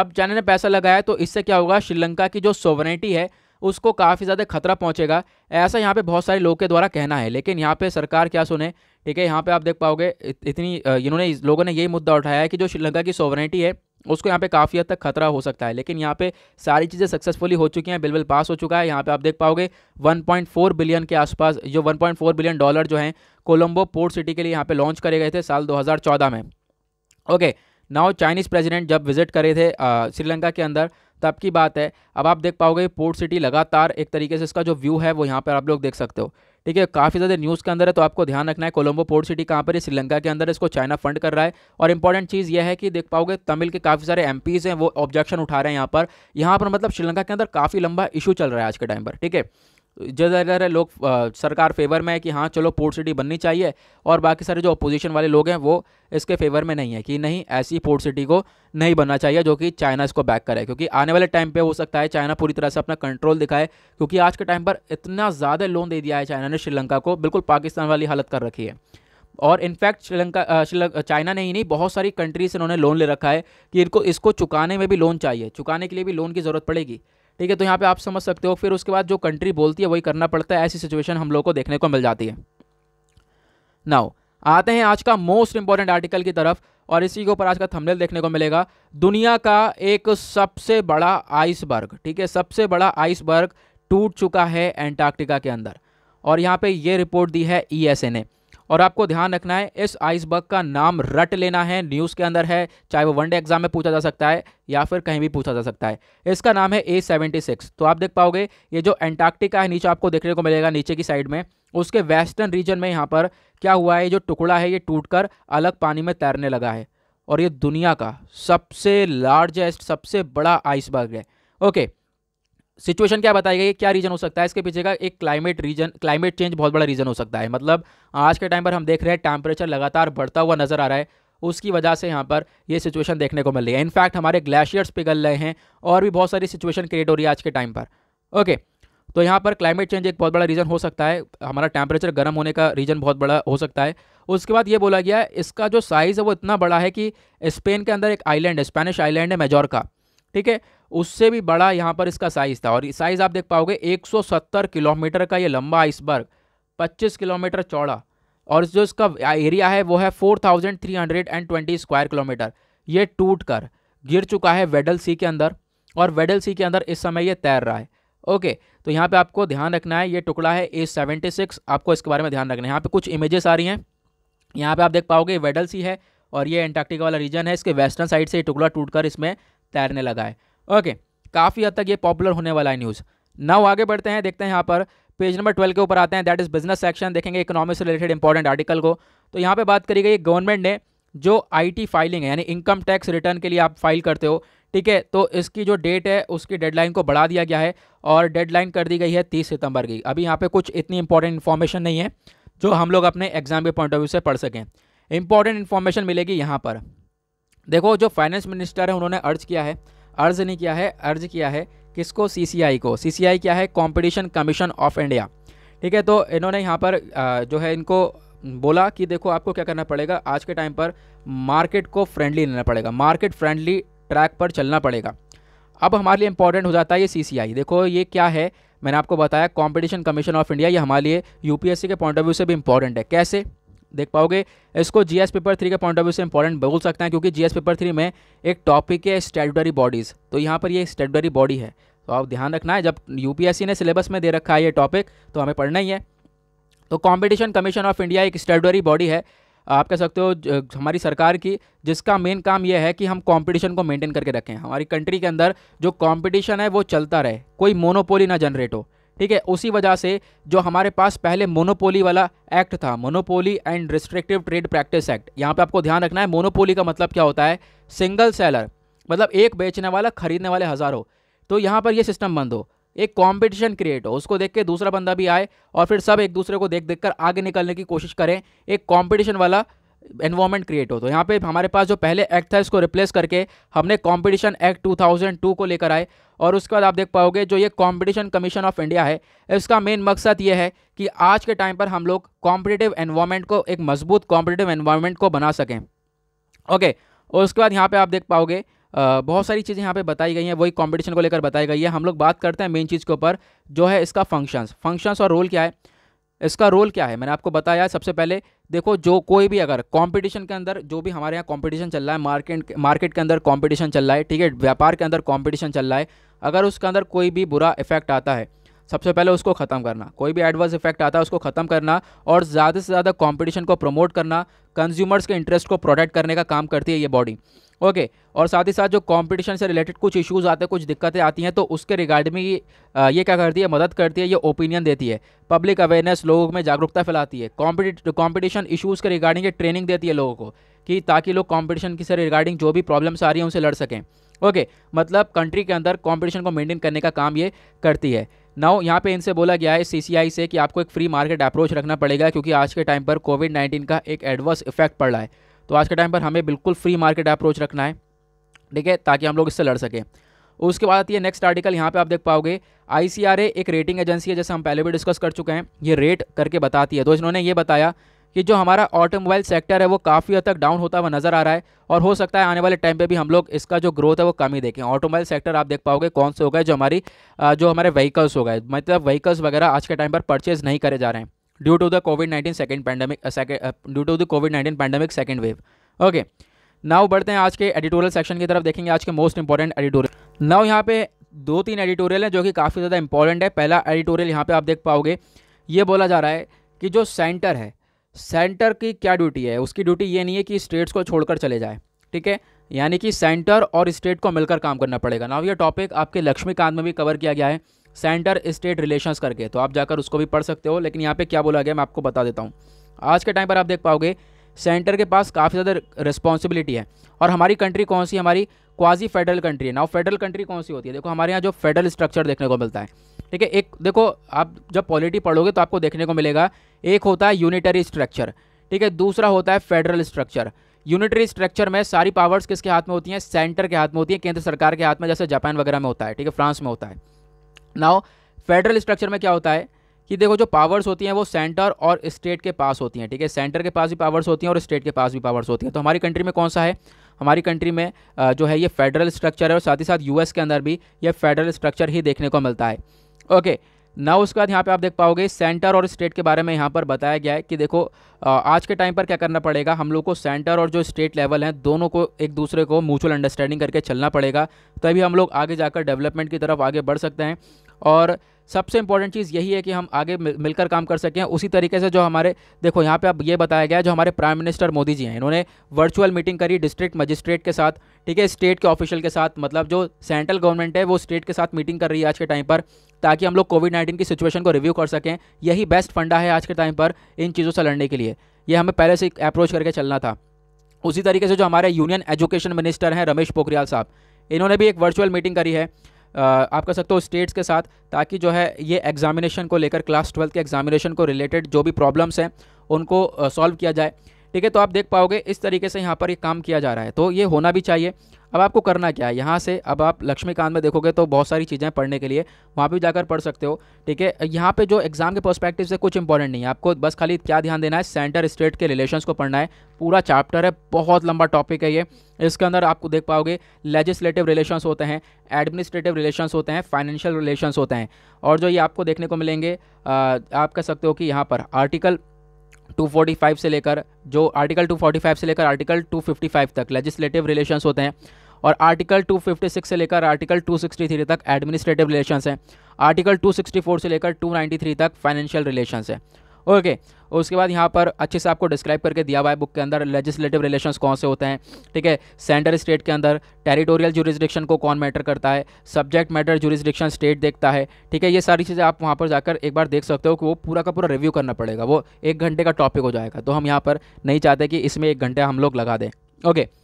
अब चाइना ने पैसा लगाया तो इससे क्या होगा श्रीलंका की जो सोवरेनिटी है उसको काफ़ी ज़्यादा खतरा पहुँचेगा ऐसा यहाँ पर बहुत सारे लोगों के द्वारा कहना है लेकिन यहाँ पर सरकार क्या सुने ठीक है यहाँ पर आप देख पाओगे इतनी इन्होंने लोगों ने यही मुद्दा उठाया है कि जो श्रीलंका की सॉवरेंटी है उसको यहाँ पे काफ़ी हद तक खतरा हो सकता है लेकिन यहाँ पे सारी चीज़ें सक्सेसफुली हो चुकी हैं बिल बिल पास हो चुका है यहाँ पे आप देख पाओगे 1.4 बिलियन के आसपास जो 1.4 बिलियन डॉलर जो हैं कोलंबो पोर्ट सिटी के लिए यहाँ पे लॉन्च करे गए थे साल 2014 में ओके नाउ चाइनीज़ प्रेजिडेंट जब विजिट करे थे श्रीलंका के अंदर तब की बात है अब आप देख पाओगे पोर्ट सिटी लगातार एक तरीके से इसका जो व्यू है वो यहाँ पर आप लोग देख सकते हो ठीक है काफ़ी ज़्यादा न्यूज़ के अंदर है तो आपको ध्यान रखना है कोलंबो पोर्ट सिटी कहाँ पर है श्रीलंका के अंदर इसको चाइना फंड कर रहा है और इंपॉर्टेंट चीज़ यह है कि देख पाओगे तमिल के काफ़ी सारे एम हैं वो ऑब्जेक्शन उठा रहे हैं यहाँ पर यहाँ पर मतलब श्रीलंका के अंदर काफ़ी लंबा इशू चल रहा है आज के टाइम पर ठीक है ज़्यादा ज़्यादा लोग सरकार फेवर में है कि हाँ चलो पोर्ट सिटी बननी चाहिए और बाकी सारे जो अपोजिशन वाले लोग हैं वो इसके फेवर में नहीं है कि नहीं ऐसी पोर्ट सिटी को नहीं बनना चाहिए जो कि चाइना इसको बैक करे क्योंकि आने वाले टाइम पे हो सकता है चाइना पूरी तरह से अपना कंट्रोल दिखाए क्योंकि आज के टाइम पर इतना ज़्यादा लोन दे दिया है चाइना ने श्रीलंका को बिल्कुल पाकिस्तान वाली हालत कर रखी है और इनफैक्ट श्रीलंका श्रीलंका चाइना ने ही नहीं बहुत सारी कंट्रीज इन्होंने लोन ले रखा है कि इनको इसको चुकाने में भी लोन चाहिए चुकाने के लिए भी लोन की ज़रूरत पड़ेगी ठीक है तो यहाँ पे आप समझ सकते हो फिर उसके बाद जो कंट्री बोलती है वही करना पड़ता है ऐसी सिचुएशन हम लोग को देखने को मिल जाती है नाउ आते हैं आज का मोस्ट इंपॉर्टेंट आर्टिकल की तरफ और इसी के ऊपर आज का थंबनेल देखने को मिलेगा दुनिया का एक सबसे बड़ा आइसबर्ग ठीक है सबसे बड़ा आइसबर्ग टूट चुका है एंटार्क्टिका के अंदर और यहाँ पे ये रिपोर्ट दी है ई e ने और आपको ध्यान रखना है इस आइसबर्ग का नाम रट लेना है न्यूज़ के अंदर है चाहे वो वनडे एग्जाम में पूछा जा सकता है या फिर कहीं भी पूछा जा सकता है इसका नाम है ए सेवेंटी सिक्स तो आप देख पाओगे ये जो एंटार्क्टिका है नीचे आपको देखने को मिलेगा नीचे की साइड में उसके वेस्टर्न रीजन में यहाँ पर क्या हुआ है ये जो टुकड़ा है ये कर अलग पानी में तैरने लगा है और ये दुनिया का सबसे लार्जेस्ट सबसे बड़ा आइसबर्ग है ओके सिचुएशन क्या बताई गई क्या रीजन हो सकता है इसके पीछे का एक क्लाइमेट रीजन क्लाइमेट चेंज बहुत बड़ा रीजन हो सकता है मतलब आज के टाइम पर हम देख रहे हैं टेम्परेचर लगातार बढ़ता हुआ नजर आ रहा है उसकी वजह से यहाँ पर ये सिचुएशन देखने को मिल रही है इनफैक्ट हमारे ग्लेशियर्स पिघल रहे हैं और भी बहुत सारी सिचुएशन क्रिएट हो रही है आज के टाइम पर ओके तो यहाँ पर क्लाइमेट चेंज एक बहुत बड़ा रीज़न हो सकता है हमारा टेम्परेचर गर्म होने का रीज़न बहुत बड़ा हो सकता है उसके बाद ये बोला गया इसका जो साइज़ है वो इतना बड़ा है कि स्पेन के अंदर एक आइलैंड है स्पेनिश आइलैंड है मेजोर का ठीक है उससे भी बड़ा यहाँ पर इसका साइज़ था और साइज़ आप देख पाओगे 170 किलोमीटर का ये लंबा आइसबर्ग 25 किलोमीटर चौड़ा और जो इसका एरिया है वो है 4320 स्क्वायर किलोमीटर ये टूट कर गिर चुका है वेडल सी के अंदर और वेडल सी के अंदर इस समय ये तैर रहा है ओके तो यहाँ पे आपको ध्यान रखना है ये टुकड़ा है ए सेवेंटी सिक्स आपको इसके बारे में ध्यान रखना है यहाँ पे कुछ इमेजेस आ रही हैं यहाँ पर आप देख पाओगे वेडल सी है और ये एंटार्क्टिका वाला रीजन है इसके वेस्टर्न साइड से ये टुकड़ा टूट कर इसमें तैरने लगा है ओके काफ़ी हद तक ये पॉपुलर होने वाला है न्यूज़ नाउ आगे बढ़ते हैं देखते हैं यहाँ पर पेज नंबर ट्वेल्व के ऊपर आते हैं दैट इज़ बिजनेस सेक्शन देखेंगे इकोनॉमी से रिलेटेड इंपॉर्टेंट आर्टिकल को तो यहाँ पे बात करी गई गवर्नमेंट ने जो आईटी फाइलिंग है यानी इनकम टैक्स रिटर्न के लिए आप फाइल करते हो ठीक है तो इसकी जो डेट है उसकी डेडलाइन को बढ़ा दिया गया है और डेडलाइन कर दी गई है तीस सितंबर की अभी यहाँ पे कुछ इतनी इंपॉर्टेंट इन्फॉर्मेशन नहीं है जो हम लोग अपने एग्जाम के पॉइंट ऑफ व्यू से पढ़ सकें इंपॉर्टेंट इन्फॉर्मेशन मिलेगी यहाँ पर देखो जो फाइनेंस मिनिस्टर है उन्होंने अर्ज किया है अर्ज नहीं किया है अर्ज किया है किसको सीसीआई को सीसीआई क्या है कंपटीशन कमीशन ऑफ इंडिया ठीक है तो इन्होंने यहाँ पर जो है इनको बोला कि देखो आपको क्या करना पड़ेगा आज के टाइम पर मार्केट को फ्रेंडली लेना पड़ेगा मार्केट फ्रेंडली ट्रैक पर चलना पड़ेगा अब हमारे लिए इंपॉर्टेंट हो जाता है ये सीसीआई देखो ये क्या है मैंने आपको बताया कंपटीशन कमीशन ऑफ इंडिया ये हमारे लिए यूपीएससी के पॉइंट ऑफ व्यू से भी इंपॉर्टेंट है कैसे देख पाओगे इसको जीएस पेपर थ्री के पॉइंट ऑफ व्यू से इंपॉर्टेंट बोल सकते हैं क्योंकि जीएस पेपर थ्री में एक टॉपिक है स्टेटरी बॉडीज़ तो यहाँ पर ये स्टेटरी बॉडी है तो आप ध्यान रखना है जब यूपीएससी ने सिलेबस में दे रखा है ये टॉपिक तो हमें पढ़ना ही है तो कॉम्पिटिशन कमीशन ऑफ इंडिया एक स्टेटरी बॉडी है आप कह सकते हो हमारी सरकार की जिसका मेन काम यह है कि हम कंपटीशन को मेंटेन करके रखें हमारी कंट्री के अंदर जो कंपटीशन है वो चलता रहे कोई मोनोपोली ना जनरेट हो ठीक है उसी वजह से जो हमारे पास पहले मोनोपोली वाला एक्ट था monopoly and restrictive trade practice act यहाँ पे आपको ध्यान रखना है मोनोपोली का मतलब क्या होता है सिंगल सेलर मतलब एक बेचने वाला खरीदने वाले हज़ारों तो यहाँ पर ये सिस्टम बंद हो एक कंपटीशन क्रिएट हो उसको देख के दूसरा बंदा भी आए और फिर सब एक दूसरे को देख देख कर आगे निकलने की कोशिश करें एक कंपटीशन वाला एनवायरमेंट क्रिएट हो तो यहाँ पे हमारे पास जो पहले एक्ट था इसको रिप्लेस करके हमने कंपटीशन एक्ट 2002 को लेकर आए और उसके बाद आप देख पाओगे जो ये कंपटीशन कमीशन ऑफ इंडिया है इसका मेन मकसद ये है कि आज के टाइम पर हम लोग कॉम्पिटेटिव एनवायरमेंट को एक मजबूत कॉम्पिटेटिव एनवायरमेंट को बना सकें ओके और उसके बाद यहाँ पर आप देख पाओगे बहुत सारी चीज़ें यहाँ पे बताई गई हैं वही कंपटीशन को लेकर बताई गई है हम लोग बात करते हैं मेन चीज़ के ऊपर जो है इसका फंक्शंस फंक्शंस और रोल क्या है इसका रोल क्या है मैंने आपको बताया सबसे पहले देखो जो कोई भी अगर कंपटीशन के अंदर जो भी हमारे यहाँ कंपटीशन चल रहा है मार्केट मार्केट के अंदर कंपटीशन चल रहा है ठीक है व्यापार के अंदर कंपटीशन चल रहा है अगर उसके अंदर कोई भी बुरा इफेक्ट आता है सबसे पहले उसको ख़त्म करना कोई भी एडवर्स इफेक्ट आता है उसको ख़त्म करना और ज़्यादा से ज़्यादा कॉम्पिटिशन को प्रमोट करना कंज्यूमर्स के इंटरेस्ट को प्रोटेक्ट करने का काम करती है ये बॉडी ओके okay, और साथ ही साथ जो कंपटीशन से रिलेटेड कुछ इश्यूज आते हैं कुछ दिक्कतें आती हैं तो उसके रिगार्डिंग में ये क्या करती है मदद करती है ये ओपिनियन देती है पब्लिक अवेयरनेस लोगों में जागरूकता फैलाती है कॉम्पिटिशन इशूज़ के रिगार्डिंग ये ट्रेनिंग देती है लोगों को कि ताकि लोग कॉम्पिटिशन की से रिगार्डिंग जो भी प्रॉब्लम्स आ रही हैं उनसे लड़ सकें ओके okay, मतलब कंट्री के अंदर कंपटीशन को मेंटेन करने का काम ये करती है नाउ यहाँ पे इनसे बोला गया है सीसीआई से कि आपको एक फ्री मार्केट अप्रोच रखना पड़ेगा क्योंकि आज के टाइम पर कोविड नाइन्टीन का एक एडवर्स इफेक्ट पड़ रहा है तो आज के टाइम पर हमें बिल्कुल फ्री मार्केट अप्रोच रखना है ठीक है ताकि हम लोग इससे लड़ सकें उसके बाद आती है नेक्स्ट आर्टिकल यहाँ पे आप देख पाओगे आई एक रेटिंग एजेंसी है जैसे हम पहले भी डिस्कस कर चुके हैं ये रेट करके बताती है तो इन्होंने ये बताया कि जो हमारा ऑटोमोबाइल सेक्टर है वो काफ़ी हद तक डाउन होता हुआ नज़र आ रहा है और हो सकता है आने वाले टाइम पे भी हम लोग इसका जो ग्रोथ है वो कम ही देखें ऑटोमोबाइल सेक्टर आप देख पाओगे कौन से हो गए जो हमारी जो हमारे व्हीकल्स हो गए मतलब व्हीकल्स वगैरह आज के टाइम पर परचेज नहीं करे जा रहे हैं due to the COVID nineteen second pandemic due to the COVID nineteen pandemic second wave okay now बढ़ते हैं आज के एडिटोरियल सेक्शन की तरफ देखेंगे आज के मोस्ट इंपॉर्टेंट एडिटोरियल नाउ यहाँ पे दो तीन एडिटोरियल हैं जो कि काफ़ी ज़्यादा इंपॉर्टेंट है पहला एडिटोरियल यहाँ पे आप देख पाओगे ये बोला जा रहा है कि जो सेंटर है सेंटर की क्या ड्यूटी है उसकी ड्यूटी ये नहीं है कि स्टेट्स को छोड़कर चले जाए ठीक है यानी कि सेंटर और स्टेट को मिलकर काम करना पड़ेगा ना ये टॉपिक आपके लक्ष्मीकांत में भी कवर किया गया है सेंटर स्टेट रिलेशंस करके तो आप जाकर उसको भी पढ़ सकते हो लेकिन यहाँ पे क्या बोला गया मैं आपको बता देता हूँ आज के टाइम पर आप देख पाओगे सेंटर के पास काफ़ी ज़्यादा रिस्पॉन्सिबिलिटी है और हमारी कंट्री कौन सी हमारी क्वाजी फेडरल कंट्री है ना फेडरल कंट्री कौन सी होती है देखो हमारे यहाँ जो फेडरल स्ट्रक्चर देखने को मिलता है ठीक है एक देखो आप जब पॉलिटी पढ़ोगे तो आपको देखने को मिलेगा एक होता है यूनिटरी स्ट्रक्चर ठीक है दूसरा होता है फेडरल स्ट्रक्चर यूनिटरी स्ट्रक्चर में सारी पावर्स किसके हाथ में होती हैं सेंटर के हाथ में होती हैं केंद्र सरकार के हाथ में जैसे जापान वगैरह में होता है ठीक है फ्रांस में होता है नाउ फेडरल स्ट्रक्चर में क्या होता है कि देखो जो पावर्स होती हैं वो सेंटर और स्टेट के पास होती हैं ठीक है सेंटर के पास भी पावर्स होती हैं और स्टेट के पास भी पावर्स होती हैं तो हमारी कंट्री में कौन सा है हमारी कंट्री में जो है ये फेडरल स्ट्रक्चर है और साथ ही साथ यूएस के अंदर भी ये फेडरल स्ट्रक्चर ही देखने को मिलता है ओके ना उसके बाद यहाँ पे आप देख पाओगे सेंटर और स्टेट के बारे में यहाँ पर बताया गया है कि देखो आज के टाइम पर क्या करना पड़ेगा हम लोग को सेंटर और जो स्टेट लेवल हैं दोनों को एक दूसरे को म्यूचुअल अंडरस्टैंडिंग करके चलना पड़ेगा तभी हम लोग आगे जाकर डेवलपमेंट की तरफ आगे बढ़ सकते हैं और सबसे इंपॉर्टेंट चीज़ यही है कि हम आगे मिलकर काम कर सकें उसी तरीके से जो हमारे देखो यहाँ पे अब ये बताया गया जो हमारे प्राइम मिनिस्टर मोदी जी हैं इन्होंने वर्चुअल मीटिंग करी डिस्ट्रिक्ट मजिस्ट्रेट के साथ ठीक है स्टेट के ऑफिशियल के साथ मतलब जो सेंट्रल गवर्नमेंट है वो स्टेट के साथ मीटिंग कर रही है आज के टाइम पर ताकि हम लोग कोविड नाइन्टीन की सिचुएशन को रिव्यू कर सकें यही बेस्ट फंडा है आज के टाइम पर इन चीज़ों से लड़ने के लिए ये हमें पहले से अप्रोच करके चलना था उसी तरीके से जो हमारे यूनियन एजुकेशन मिनिस्टर हैं रमेश पोखरियाल साहब इन्होंने भी एक वर्चुअल मीटिंग करी है आप कर सकते हो स्टेट्स के साथ ताकि जो है ये एग्जामिनेशन को लेकर क्लास ट्वेल्थ के एग्जामिनेशन को रिलेटेड जो भी प्रॉब्लम्स हैं उनको सॉल्व किया जाए ठीक है तो आप देख पाओगे इस तरीके से यहाँ पर ये काम किया जा रहा है तो ये होना भी चाहिए अब आपको करना क्या है यहाँ से अब आप लक्ष्मीकांत में देखोगे तो बहुत सारी चीज़ें पढ़ने के लिए वहाँ पर जाकर पढ़ सकते हो ठीक है यहाँ पर जो एग्जाम के पर्सपेक्टिव से कुछ इंपॉर्टेंट नहीं है आपको बस खाली क्या ध्यान देना है सेंटर स्टेट के रिलेशन को पढ़ना है पूरा चैप्टर है बहुत लंबा टॉपिक है ये इसके अंदर आपको देख पाओगे लेजिस्लेटिव रिलेशंस होते हैं एडमिनिस्ट्रेटिव रिलेशंस होते हैं फाइनेंशियल रिलेशंस होते हैं और जो ये आपको देखने को मिलेंगे आप कह सकते हो कि यहाँ पर आर्टिकल 245 से लेकर जो आर्टिकल 245 से लेकर आर्टिकल 255 तक लेजिस्लेटिव रिलेशंस होते हैं और आर्टिकल 256 से लेकर आर्टिकल 263 तक एडमिनिस्ट्रेटिव रिलेशंस हैं आर्टिकल 264 से लेकर 293 तक फाइनेंशियल रिलेशंस है ओके और उसके बाद यहाँ पर अच्छे से आपको डिस्क्राइब करके दिया हुआ है बुक के अंदर लेजिस्लेटिव रिलेशंस कौन से होते हैं ठीक है सेंटर स्टेट के अंदर टेरिटोरियल जुरिस्डिक्शन को कौन मैटर करता है सब्जेक्ट मैटर जुरिस्डिक्शन स्टेट देखता है ठीक है ये सारी चीज़ें आप वहाँ पर जाकर एक बार देख सकते हो कि वो पूरा का पूरा रिव्यू करना पड़ेगा वो एक घंटे का टॉपिक हो जाएगा तो हम यहाँ पर नहीं चाहते कि इसमें एक घंटे हम लोग लगा दें ओके okay.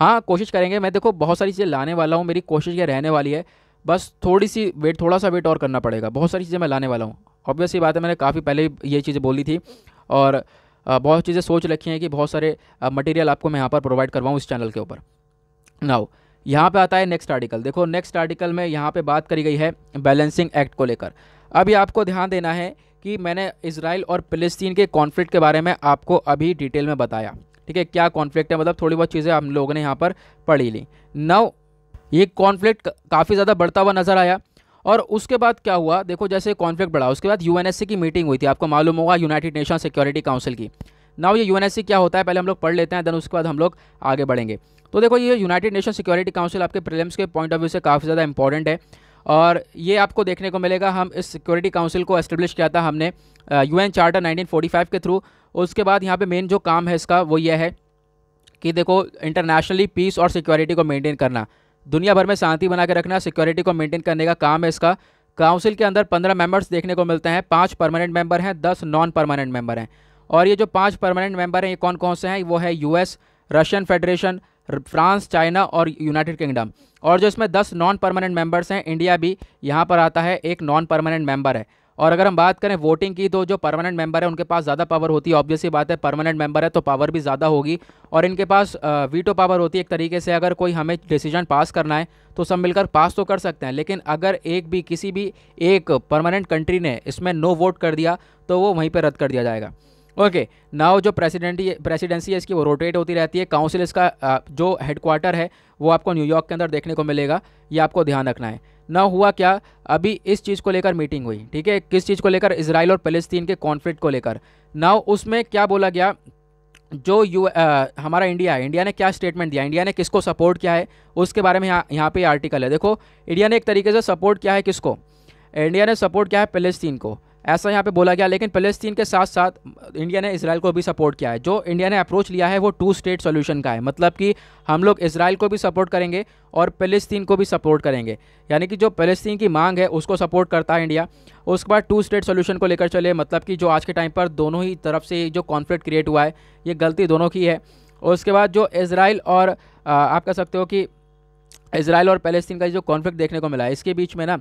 हाँ कोशिश करेंगे मैं देखो बहुत सारी चीज़ें लाने वाला हूँ मेरी कोशिश ये रहने वाली है बस थोड़ी सी वेट थोड़ा सा वेट और करना पड़ेगा बहुत सारी चीज़ें मैं लाने वाला हूँ ऑब्वियसली बात है मैंने काफ़ी पहले ये चीज़ें बोली थी और बहुत चीज़ें सोच रखी हैं कि बहुत सारे मटेरियल आपको मैं यहाँ पर प्रोवाइड करवाऊँ इस चैनल के ऊपर नाउ यहाँ पे आता है नेक्स्ट आर्टिकल देखो नेक्स्ट आर्टिकल में यहाँ पे बात करी गई है बैलेंसिंग एक्ट को लेकर अभी आपको ध्यान देना है कि मैंने इसराइल और फ़िलिस्तीन के कॉन्फ्लिक्ट के बारे में आपको अभी डिटेल में बताया ठीक है क्या कॉन्फ्लिक्ट है मतलब थोड़ी बहुत चीज़ें हम लोगों ने यहाँ पर पढ़ी ली नौ ये कॉन्फ्लिक्ट काफ़ी ज़्यादा बढ़ता हुआ नजर आया और उसके बाद क्या हुआ देखो जैसे कॉन्फ्लिक्ट बढ़ा उसके बाद यू की मीटिंग हुई थी आपको मालूम होगा यूनाइटेड नेशन सिक्योरिटी काउंसिल की नाउ ये यू क्या होता है पहले हम लोग पढ़ लेते हैं देन उसके बाद हम लोग आगे बढ़ेंगे तो देखो ये यूनाइटेड नेशन सिक्योरिटी काउंसिल आपके प्रीलिम्स के पॉइंट ऑफ व्यू से काफ़ी ज़्यादा इंपॉर्टेंट है और ये आपको देखने को मिलेगा हम इस सिक्योरिटी काउंसिल को एस्टेब्लिश किया था हमने यूएन चार्टर 1945 के थ्रू उसके बाद यहाँ पे मेन जो काम है इसका वो ये है कि देखो इंटरनेशनली पीस और सिक्योरिटी को मेंटेन करना दुनिया भर में शांति बना के रखना सिक्योरिटी को मेंटेन करने का काम है इसका काउंसिल के अंदर पंद्रह मेंबर्स देखने को मिलते हैं पाँच परमानेंट मेंबर हैं दस नॉन परमानेंट मेंबर हैं और ये जो पाँच परमानेंट मेंबर हैं ये कौन कौन से हैं वो है US Russian Federation France China और यूनाइटेड किंगडम और जो इसमें दस नॉन परमानेंट मेंबर्स हैं इंडिया भी यहाँ पर आता है एक नॉन परमानेंट मेंबर है और अगर हम बात करें वोटिंग की तो जो परमानेंट मेंबर है उनके पास ज़्यादा पावर होती है ऑब्वियसली बात है परमानेंट मेंबर है तो पावर भी ज़्यादा होगी और इनके पास वीटो पावर होती है एक तरीके से अगर कोई हमें डिसीजन पास करना है तो सब मिलकर पास तो कर सकते हैं लेकिन अगर एक भी किसी भी एक परमानेंट कंट्री ने इसमें नो वोट कर दिया तो वो वहीं पर रद्द कर दिया जाएगा ओके नाउ जो प्रेसिडेंट प्रेसिडेंसी है इसकी वो रोटेट होती रहती है काउंसिल इसका जो हेडक्वार्टर है वो आपको न्यूयॉर्क के अंदर देखने को मिलेगा ये आपको ध्यान रखना है ना हुआ क्या अभी इस चीज़ को लेकर मीटिंग हुई ठीक है किस चीज़ को लेकर इसराइल और फलस्तीन के कॉन्फ्लिक्ट को लेकर ना उसमें क्या बोला गया जो यू आ, हमारा इंडिया है इंडिया ने क्या स्टेटमेंट दिया इंडिया ने किसको सपोर्ट किया है उसके बारे में यहाँ यहाँ पर आर्टिकल है देखो इंडिया ने एक तरीके से सपोर्ट किया है किसको इंडिया ने सपोर्ट किया है फलस्तीन को ऐसा यहाँ पे बोला गया लेकिन फ़लस्तीन के साथ साथ इंडिया ने इसराइल को भी सपोर्ट किया है जो इंडिया ने अप्रोच लिया है वो टू स्टेट सॉल्यूशन का है मतलब कि हम लोग इसराइल को भी सपोर्ट करेंगे और फ़लस्तीन को भी सपोर्ट करेंगे यानी कि जो फ़लस्तीन की मांग है उसको सपोर्ट करता है इंडिया उसके बाद टू स्टेट सोल्यूशन को लेकर चले मतलब कि जो आज के टाइम पर दोनों ही तरफ से जो कॉन्फ्लिक्ट क्रिएट हुआ है ये गलती दोनों की है और उसके बाद जो इसराइल और आप कह सकते हो कि इसराइल और पैलेस्तीन का जो कॉन्फ्लिक्ट देखने को मिला है इसके बीच में ना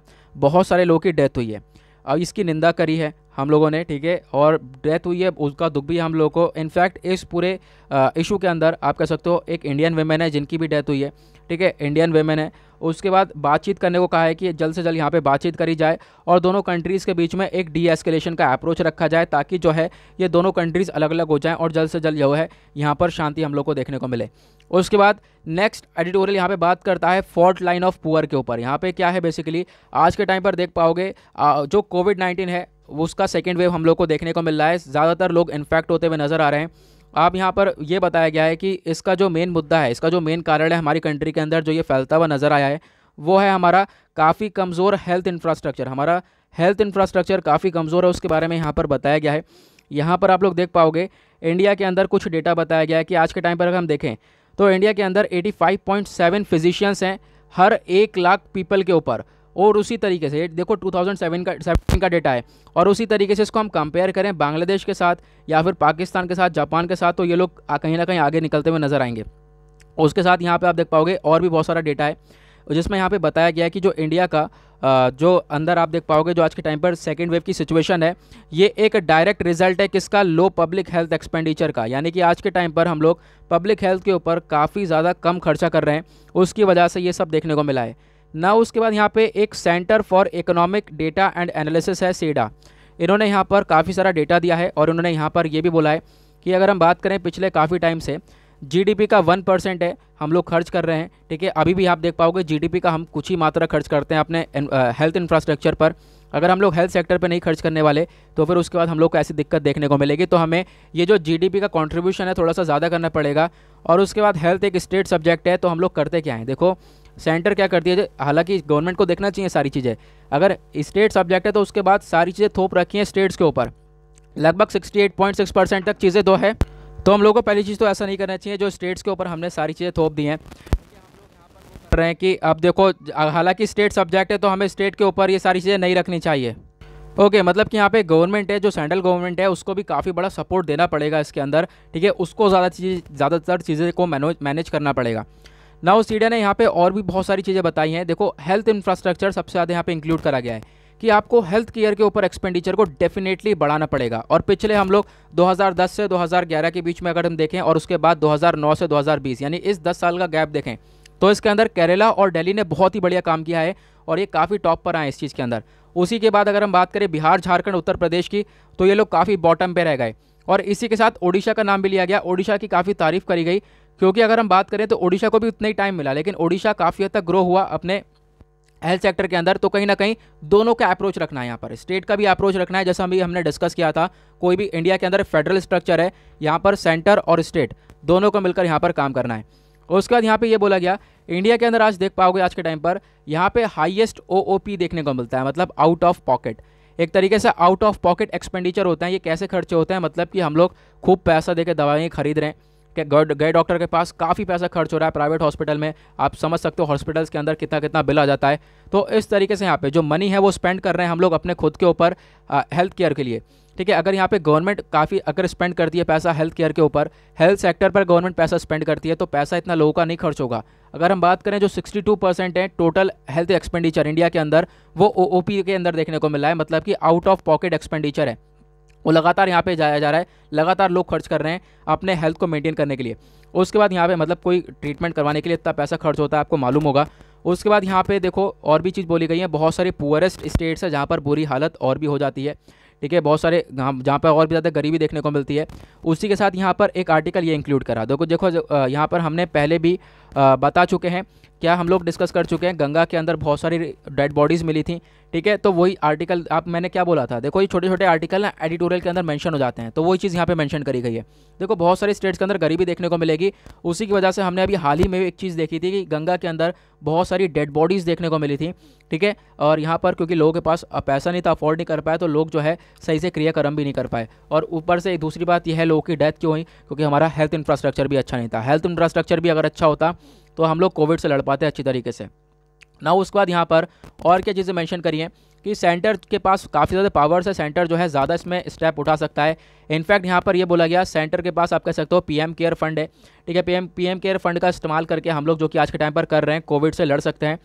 बहुत सारे लोगों की डेथ हुई है अब इसकी निंदा करी है हम लोगों ने ठीक है और डेथ हुई है उसका दुख भी हम लोगों को इनफैक्ट इस पूरे इशू के अंदर आप कह सकते हो एक इंडियन वेमेन है जिनकी भी डेथ हुई है ठीक है इंडियन वेमेन है उसके बाद बातचीत करने को कहा है कि जल्द से जल्द यहाँ पे बातचीत करी जाए और दोनों कंट्रीज़ के बीच में एक डी एस्केलेशन का अप्रोच रखा जाए ताकि जो है ये दोनों कंट्रीज़ अलग अलग हो जाएँ और जल्द से जल्द जो है यहाँ पर शांति हम लोग को देखने को मिले और उसके बाद नेक्स्ट एडिटोरियल यहाँ पे बात करता है फॉल्ट लाइन ऑफ पुअर के ऊपर यहाँ पे क्या है बेसिकली आज के टाइम पर देख पाओगे जो कोविड नाइन्टीन है उसका सेकेंड वेव हम लोग को देखने को मिल रहा है ज़्यादातर लोग इन्फेक्ट होते हुए नज़र आ रहे हैं आप यहाँ पर यह बताया गया है कि इसका जो मेन मुद्दा है इसका जो मेन कारण है हमारी कंट्री के अंदर जो ये फैलता हुआ नज़र आया है वो है हमारा काफ़ी कमज़ोर हेल्थ इंफ्रास्ट्रक्चर हमारा हेल्थ इंफ्रास्ट्रक्चर काफ़ी कमज़ोर है उसके बारे में यहाँ पर बताया गया है यहाँ पर आप लोग देख पाओगे इंडिया के अंदर कुछ डेटा बताया गया है कि आज के टाइम पर अगर हम देखें तो इंडिया के अंदर 85.7 फिजिशियंस हैं हर एक लाख पीपल के ऊपर और उसी तरीके से देखो 2007 का सेवन का डेटा है और उसी तरीके से इसको हम कंपेयर करें बांग्लादेश के साथ या फिर पाकिस्तान के साथ जापान के साथ तो ये लोग कहीं ना कहीं आगे निकलते हुए नज़र आएंगे उसके साथ यहाँ पर आप देख पाओगे और भी बहुत सारा डेटा है जिसमें यहाँ पर बताया गया है कि जो इंडिया का जो अंदर आप देख पाओगे जो आज के टाइम पर सेकेंड वेव की सिचुएशन है ये एक डायरेक्ट रिजल्ट है किसका लो पब्लिक हेल्थ एक्सपेंडिचर का यानी कि आज के टाइम पर हम लोग पब्लिक हेल्थ के ऊपर काफ़ी ज़्यादा कम खर्चा कर रहे हैं उसकी वजह से ये सब देखने को मिला है ना उसके बाद यहाँ पे एक centre for economic data and analysis है सीडा इन्होंने यहाँ पर काफ़ी सारा डेटा दिया है और उन्होंने यहाँ पर यह भी बोला है कि अगर हम बात करें पिछले काफ़ी टाइम से जीडीपी का वन परसेंट है हम लोग खर्च कर रहे हैं ठीक है अभी भी आप देख पाओगे जीडीपी का हम कुछ ही मात्रा खर्च करते हैं अपने हेल्थ इंफ्रास्ट्रक्चर पर अगर हम लोग हेल्थ सेक्टर पर नहीं खर्च करने वाले तो फिर उसके बाद हम लोग को ऐसी दिक्कत देखने को मिलेगी तो हमें ये जो जी का कॉन्ट्रीब्यूशन है थोड़ा सा ज़्यादा करना पड़ेगा और उसके बाद हेल्थ एक स्टेट सब्जेक्ट है तो हम लोग करते क्या हैं देखो सेंटर क्या करती है हालांकि गवर्नमेंट को देखना चाहिए सारी चीज़ें अगर स्टेट सब्जेक्ट है तो उसके बाद सारी चीज़ें थोप रखी हैं स्टेट्स के ऊपर लगभग 68.6 परसेंट तक चीज़ें दो है तो हम लोगों को पहली चीज़ तो ऐसा नहीं करना चाहिए जो स्टेट्स के ऊपर हमने सारी चीज़ें थोप दी हैं रहे हैं कि अब देखो हालांकि स्टेट सब्जेक्ट है तो हमें स्टेट के ऊपर ये सारी चीज़ें नहीं रखनी चाहिए ओके okay, मतलब कि यहाँ पे गवर्नमेंट है जो सेंट्रल गवर्नमेंट है उसको भी काफ़ी बड़ा सपोर्ट देना पड़ेगा इसके अंदर ठीक है उसको ज़्यादा चीज़ ज़्यादातर चीज़ें को मैनेज करना पड़ेगा नाउ सीडिया ने यहाँ पे और भी बहुत सारी चीज़ें बताई हैं देखो हेल्थ इंफ्रास्ट्रक्चर सबसे ज़्यादा यहाँ पे इंक्लूड करा गया है कि आपको हेल्थ केयर के ऊपर एक्सपेंडिचर को डेफिनेटली बढ़ाना पड़ेगा और पिछले हम लोग 2010 से 2011 के बीच में अगर हम देखें और उसके बाद 2009 से 2020 यानी इस 10 साल का गैप देखें तो इसके अंदर केरला और दिल्ली ने बहुत ही बढ़िया काम किया है और ये काफ़ी टॉप पर आए इस चीज़ के अंदर उसी के बाद अगर हम बात करें बिहार झारखंड उत्तर प्रदेश की तो ये लोग काफ़ी बॉटम पर रह गए और इसी के साथ ओडिशा का नाम भी लिया गया ओडिशा की काफ़ी तारीफ करी गई क्योंकि अगर हम बात करें तो ओडिशा को भी उतना ही टाइम मिला लेकिन ओडिशा काफ़ी हद तक ग्रो हुआ अपने हेल्थ सेक्टर के अंदर तो कहीं ना कहीं दोनों का अप्रोच रखना है यहाँ पर स्टेट का भी अप्रोच रखना है जैसा अभी हमने डिस्कस किया था कोई भी इंडिया के अंदर फेडरल स्ट्रक्चर है यहाँ पर सेंटर और स्टेट दोनों को मिलकर यहाँ पर काम करना है उसके बाद यहाँ पर यह बोला गया इंडिया के अंदर आज देख पाओगे आज के टाइम पर यहाँ पर हाइएस्ट ओ देखने को मिलता है मतलब आउट ऑफ पॉकेट एक तरीके से आउट ऑफ पॉकेट एक्सपेंडिचर होता है ये कैसे खर्चे होते हैं मतलब कि हम लोग खूब पैसा देकर दवाएँ खरीद रहे हैं गए डॉक्टर के पास काफ़ी पैसा खर्च हो रहा है प्राइवेट हॉस्पिटल में आप समझ सकते हो हॉस्पिटल्स के अंदर कितना कितना बिल आ जाता है तो इस तरीके से यहाँ पे जो मनी है वो स्पेंड कर रहे हैं हम लोग अपने खुद के ऊपर हेल्थ केयर के लिए ठीक है अगर यहाँ पे गवर्नमेंट काफ़ी अगर स्पेंड करती है पैसा हेल्थ केयर के ऊपर हेल्थ सेक्टर पर गवर्नमेंट पैसा स्पेंड करती है तो पैसा इतना लोगों का नहीं खर्च होगा अगर हम बात करें जो 62 परसेंट है टोटल हेल्थ एक्सपेंडिचर इंडिया के अंदर वो ओ के अंदर देखने को मिला है मतलब कि आउट ऑफ पॉकेट एक्सपेंडिचर है वो लगातार यहाँ पे जाया जा रहा है लगातार लोग खर्च कर रहे हैं अपने हेल्थ को मेंटेन करने के लिए उसके बाद यहाँ पे मतलब कोई ट्रीटमेंट करवाने के लिए इतना पैसा खर्च होता है आपको मालूम होगा उसके बाद यहाँ पे देखो और भी चीज़ बोली गई है बहुत सारे पुअरेस्ट स्टेट्स है जहाँ पर बुरी हालत और भी हो जाती है ठीक है बहुत सारे जहाँ पर और भी ज़्यादा गरीबी देखने को मिलती है उसी के साथ यहाँ पर एक आर्टिकल ये इंक्लूड करा देखो देखो यहाँ पर हमने पहले भी बता चुके हैं क्या हम लोग डिस्कस कर चुके हैं गंगा के अंदर बहुत सारी डेड बॉडीज़ मिली थी ठीक है तो वही आर्टिकल आप मैंने क्या बोला था देखो ये छोटे छोटे आर्टिकल ना एडिटोरियल के अंदर मेंशन हो जाते हैं तो वही चीज़ यहाँ पे मेंशन करी गई है देखो बहुत सारे स्टेट्स के अंदर गरीबी देखने को मिलेगी उसी की वजह से हमने अभी हाल ही में एक चीज़ देखी थी कि गंगा के अंदर बहुत सारी डेड बॉडीज़ देखने को मिली थी ठीक है और यहाँ पर क्योंकि लोगों के पास पैसा नहीं था अफोर्ड नहीं कर पाया तो लोग जो है सही से क्रियाकर्म भी नहीं कर पाए और ऊपर से दूसरी बात यह है लोगों की डेथ क्यों हुई क्योंकि हमारा हेल्थ इंफ्रास्ट्रक्चर भी अच्छा नहीं था हेल्थ इंफ्रास्ट्रक्चर भी अगर अच्छा होता तो हम लोग कोविड से लड़ पाते हैं अच्छी तरीके से ना उसके बाद यहाँ पर और क्या चीज़ें मैंशन करिए कि सेंटर के पास काफ़ी ज़्यादा पावर्स है सेंटर जो है ज़्यादा इसमें स्टेप उठा सकता है इनफैक्ट यहाँ पर यह बोला गया सेंटर के पास आप कह सकते हो पीएम केयर फंड है ठीक है पीएम पीएम केयर फंड का इस्तेमाल करके हम लोग जो कि आज के टाइम पर कर रहे हैं कोविड से लड़ सकते हैं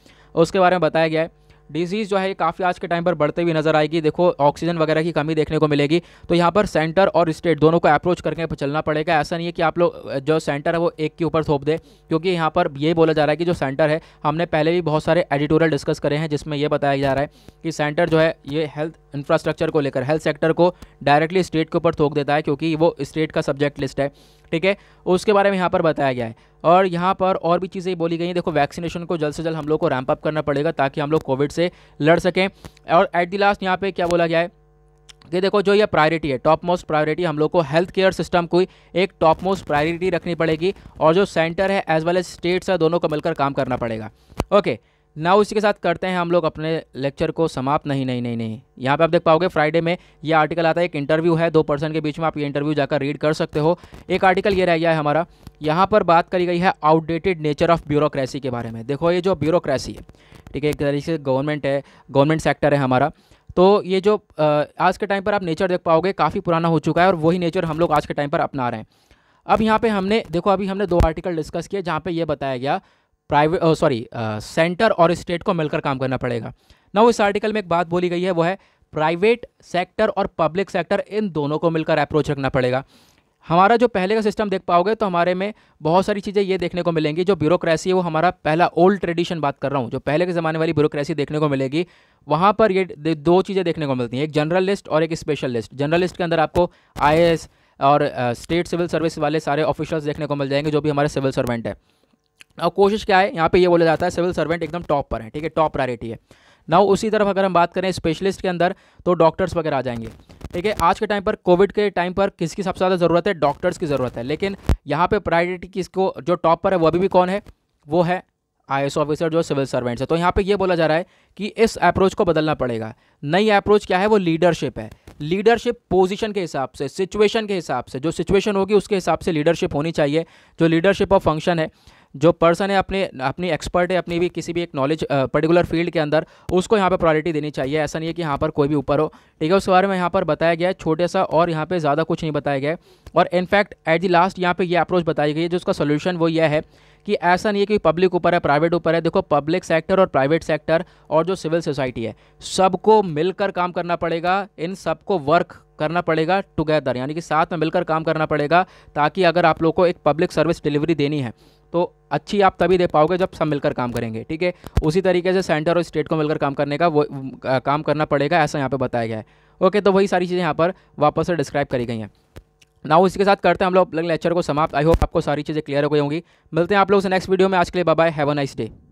उसके बारे में बताया गया है डिजीज़ जो है काफ़ी आज के टाइम पर बढ़ते हुए नजर आएगी देखो ऑक्सीजन वगैरह की कमी देखने को मिलेगी तो यहाँ पर सेंटर और स्टेट दोनों को अप्रोच करके चलना पड़ेगा ऐसा नहीं है कि आप लोग जो सेंटर है वो एक के ऊपर थोप दे क्योंकि यहाँ पर ये बोला जा रहा है कि जो सेंटर है हमने पहले भी बहुत सारे एडिटोरियल डिस्कस करे हैं जिसमें यह बताया जा रहा है कि सेंटर जो है ये हेल्थ इंफ्रास्ट्रक्चर को लेकर हेल्थ सेक्टर को डायरेक्टली स्टेट के ऊपर थोक देता है क्योंकि वो स्टेट का सब्जेक्ट लिस्ट है ठीक है उसके बारे में यहाँ पर बताया गया है और यहाँ पर और भी चीज़ें बोली गई हैं देखो वैक्सीनेशन को जल्द से जल्द हम लोग को रैंप अप करना पड़ेगा ताकि हम लोग कोविड से लड़ सकें और एट दी लास्ट यहाँ पर क्या बोला गया है कि देखो जो ये प्रायोरिटी है टॉप मोस्ट प्रायोरिटी हम लोग को हेल्थ केयर सिस्टम को एक टॉप मोस्ट प्रायोरिटी रखनी पड़ेगी और जो सेंटर है एज वेल एज स्टेट्स है दोनों को मिलकर काम करना पड़ेगा ओके okay. ना उसी के साथ करते हैं हम लोग अपने लेक्चर को समाप्त नहीं नहीं नहीं नहीं यहाँ पे आप देख पाओगे फ्राइडे में ये आर्टिकल आता है एक इंटरव्यू है दो पर्सन के बीच में आप ये इंटरव्यू जाकर रीड कर सकते हो एक आर्टिकल ये रह गया है हमारा यहाँ पर बात करी गई है आउटडेटेड नेचर ऑफ ब्यूरोक्रेसी के बारे में देखो ये जो ब्यूरोक्रेसी है ठीक है एक तरीके से गवर्नमेंट है गवर्नमेंट सेक्टर है हमारा तो ये जो आज के टाइम पर आप नेचर देख पाओगे काफ़ी पुराना हो चुका है और वही नेचर हम लोग आज के टाइम पर अपना रहे हैं अब यहाँ पे हमने देखो अभी हमने दो आर्टिकल डिस्कस किए जहाँ पे ये बताया गया प्राइवेट सॉरी सेंटर और स्टेट को मिलकर काम करना पड़ेगा ना इस आर्टिकल में एक बात बोली गई है वो है प्राइवेट सेक्टर और पब्लिक सेक्टर इन दोनों को मिलकर अप्रोच रखना पड़ेगा हमारा जो पहले का सिस्टम देख पाओगे तो हमारे में बहुत सारी चीज़ें ये देखने को मिलेंगी जो ब्यूरोक्रेसी है वो हमारा पहला ओल्ड ट्रेडिशन बात कर रहा हूँ जो पहले के ज़माने वाली ब्यूरोक्रेसी देखने को मिलेगी वहाँ पर ये दो चीज़ें देखने को मिलती हैं एक जनरल लिस्ट और एक स्पेशल लिस्ट जनरल लिस्ट के अंदर आपको आई और स्टेट सिविल सर्विस वाले सारे ऑफिशल्स देखने को मिल जाएंगे जो भी हमारे सिविल सर्वेंट है और कोशिश क्या है यहाँ पे ये बोला जाता है सिविल सर्वेंट एकदम टॉप पर है ठीक है टॉप प्रायोरिटी है ना उसी तरफ अगर हम बात करें स्पेशलिस्ट के अंदर तो डॉक्टर्स वगैरह आ जाएंगे ठीक है आज के टाइम पर कोविड के टाइम पर किसकी सबसे ज़्यादा ज़रूरत है डॉक्टर्स की ज़रूरत है लेकिन यहाँ पे प्रायोरिटी किसको जो टॉप पर है वो अभी भी कौन है वो है आई ऑफिसर जो सिविल सर्वेंट्स है तो यहाँ पर यह बोला जा रहा है कि इस अप्रोच को बदलना पड़ेगा नई अप्रोच क्या है वो लीडरशिप है लीडरशिप पोजीशन के हिसाब से सिचुएशन के हिसाब से जो सिचुएशन होगी उसके हिसाब से लीडरशिप होनी चाहिए जो लीडरशिप ऑफ फंक्शन है जो पर्सन है अपने अपनी एक्सपर्ट है अपनी भी किसी भी एक नॉलेज पर्टिकुलर फील्ड के अंदर उसको यहाँ पर प्रायोरिटी देनी चाहिए ऐसा नहीं है कि यहाँ पर कोई भी ऊपर हो ठीक है उस बारे में यहाँ पर बताया गया है छोटे सा और यहाँ पर ज़्यादा कुछ नहीं बताया गया और इनफैक्ट एट दी लास्ट यहाँ पर यह अप्रोच बताई गई है जो उसका सोल्यूशन वो यह है कि ऐसा नहीं है कि पब्लिक ऊपर है प्राइवेट ऊपर है देखो पब्लिक सेक्टर और प्राइवेट सेक्टर और जो सिविल सोसाइटी है सबको मिलकर काम करना पड़ेगा इन सबको वर्क करना पड़ेगा टुगेदर यानी कि साथ में मिलकर काम करना पड़ेगा ताकि अगर आप लोग को एक पब्लिक सर्विस डिलीवरी देनी है तो अच्छी आप तभी दे पाओगे जब सब मिलकर काम करेंगे ठीक है उसी तरीके से सेंटर और स्टेट को मिलकर काम करने का वो आ, काम करना पड़ेगा ऐसा यहाँ पे बताया गया है ओके तो वही सारी चीज़ें यहाँ पर वापस से डिस्क्राइब करी गई हैं ना उसी के साथ करते हैं हम लोग लेक्चर को समाप्त आई होप आपको सारी चीज़ें क्लियर हो गई होंगी मिलते हैं आप लोग से नेक्स्ट वीडियो में आज के लिए bye have a nice day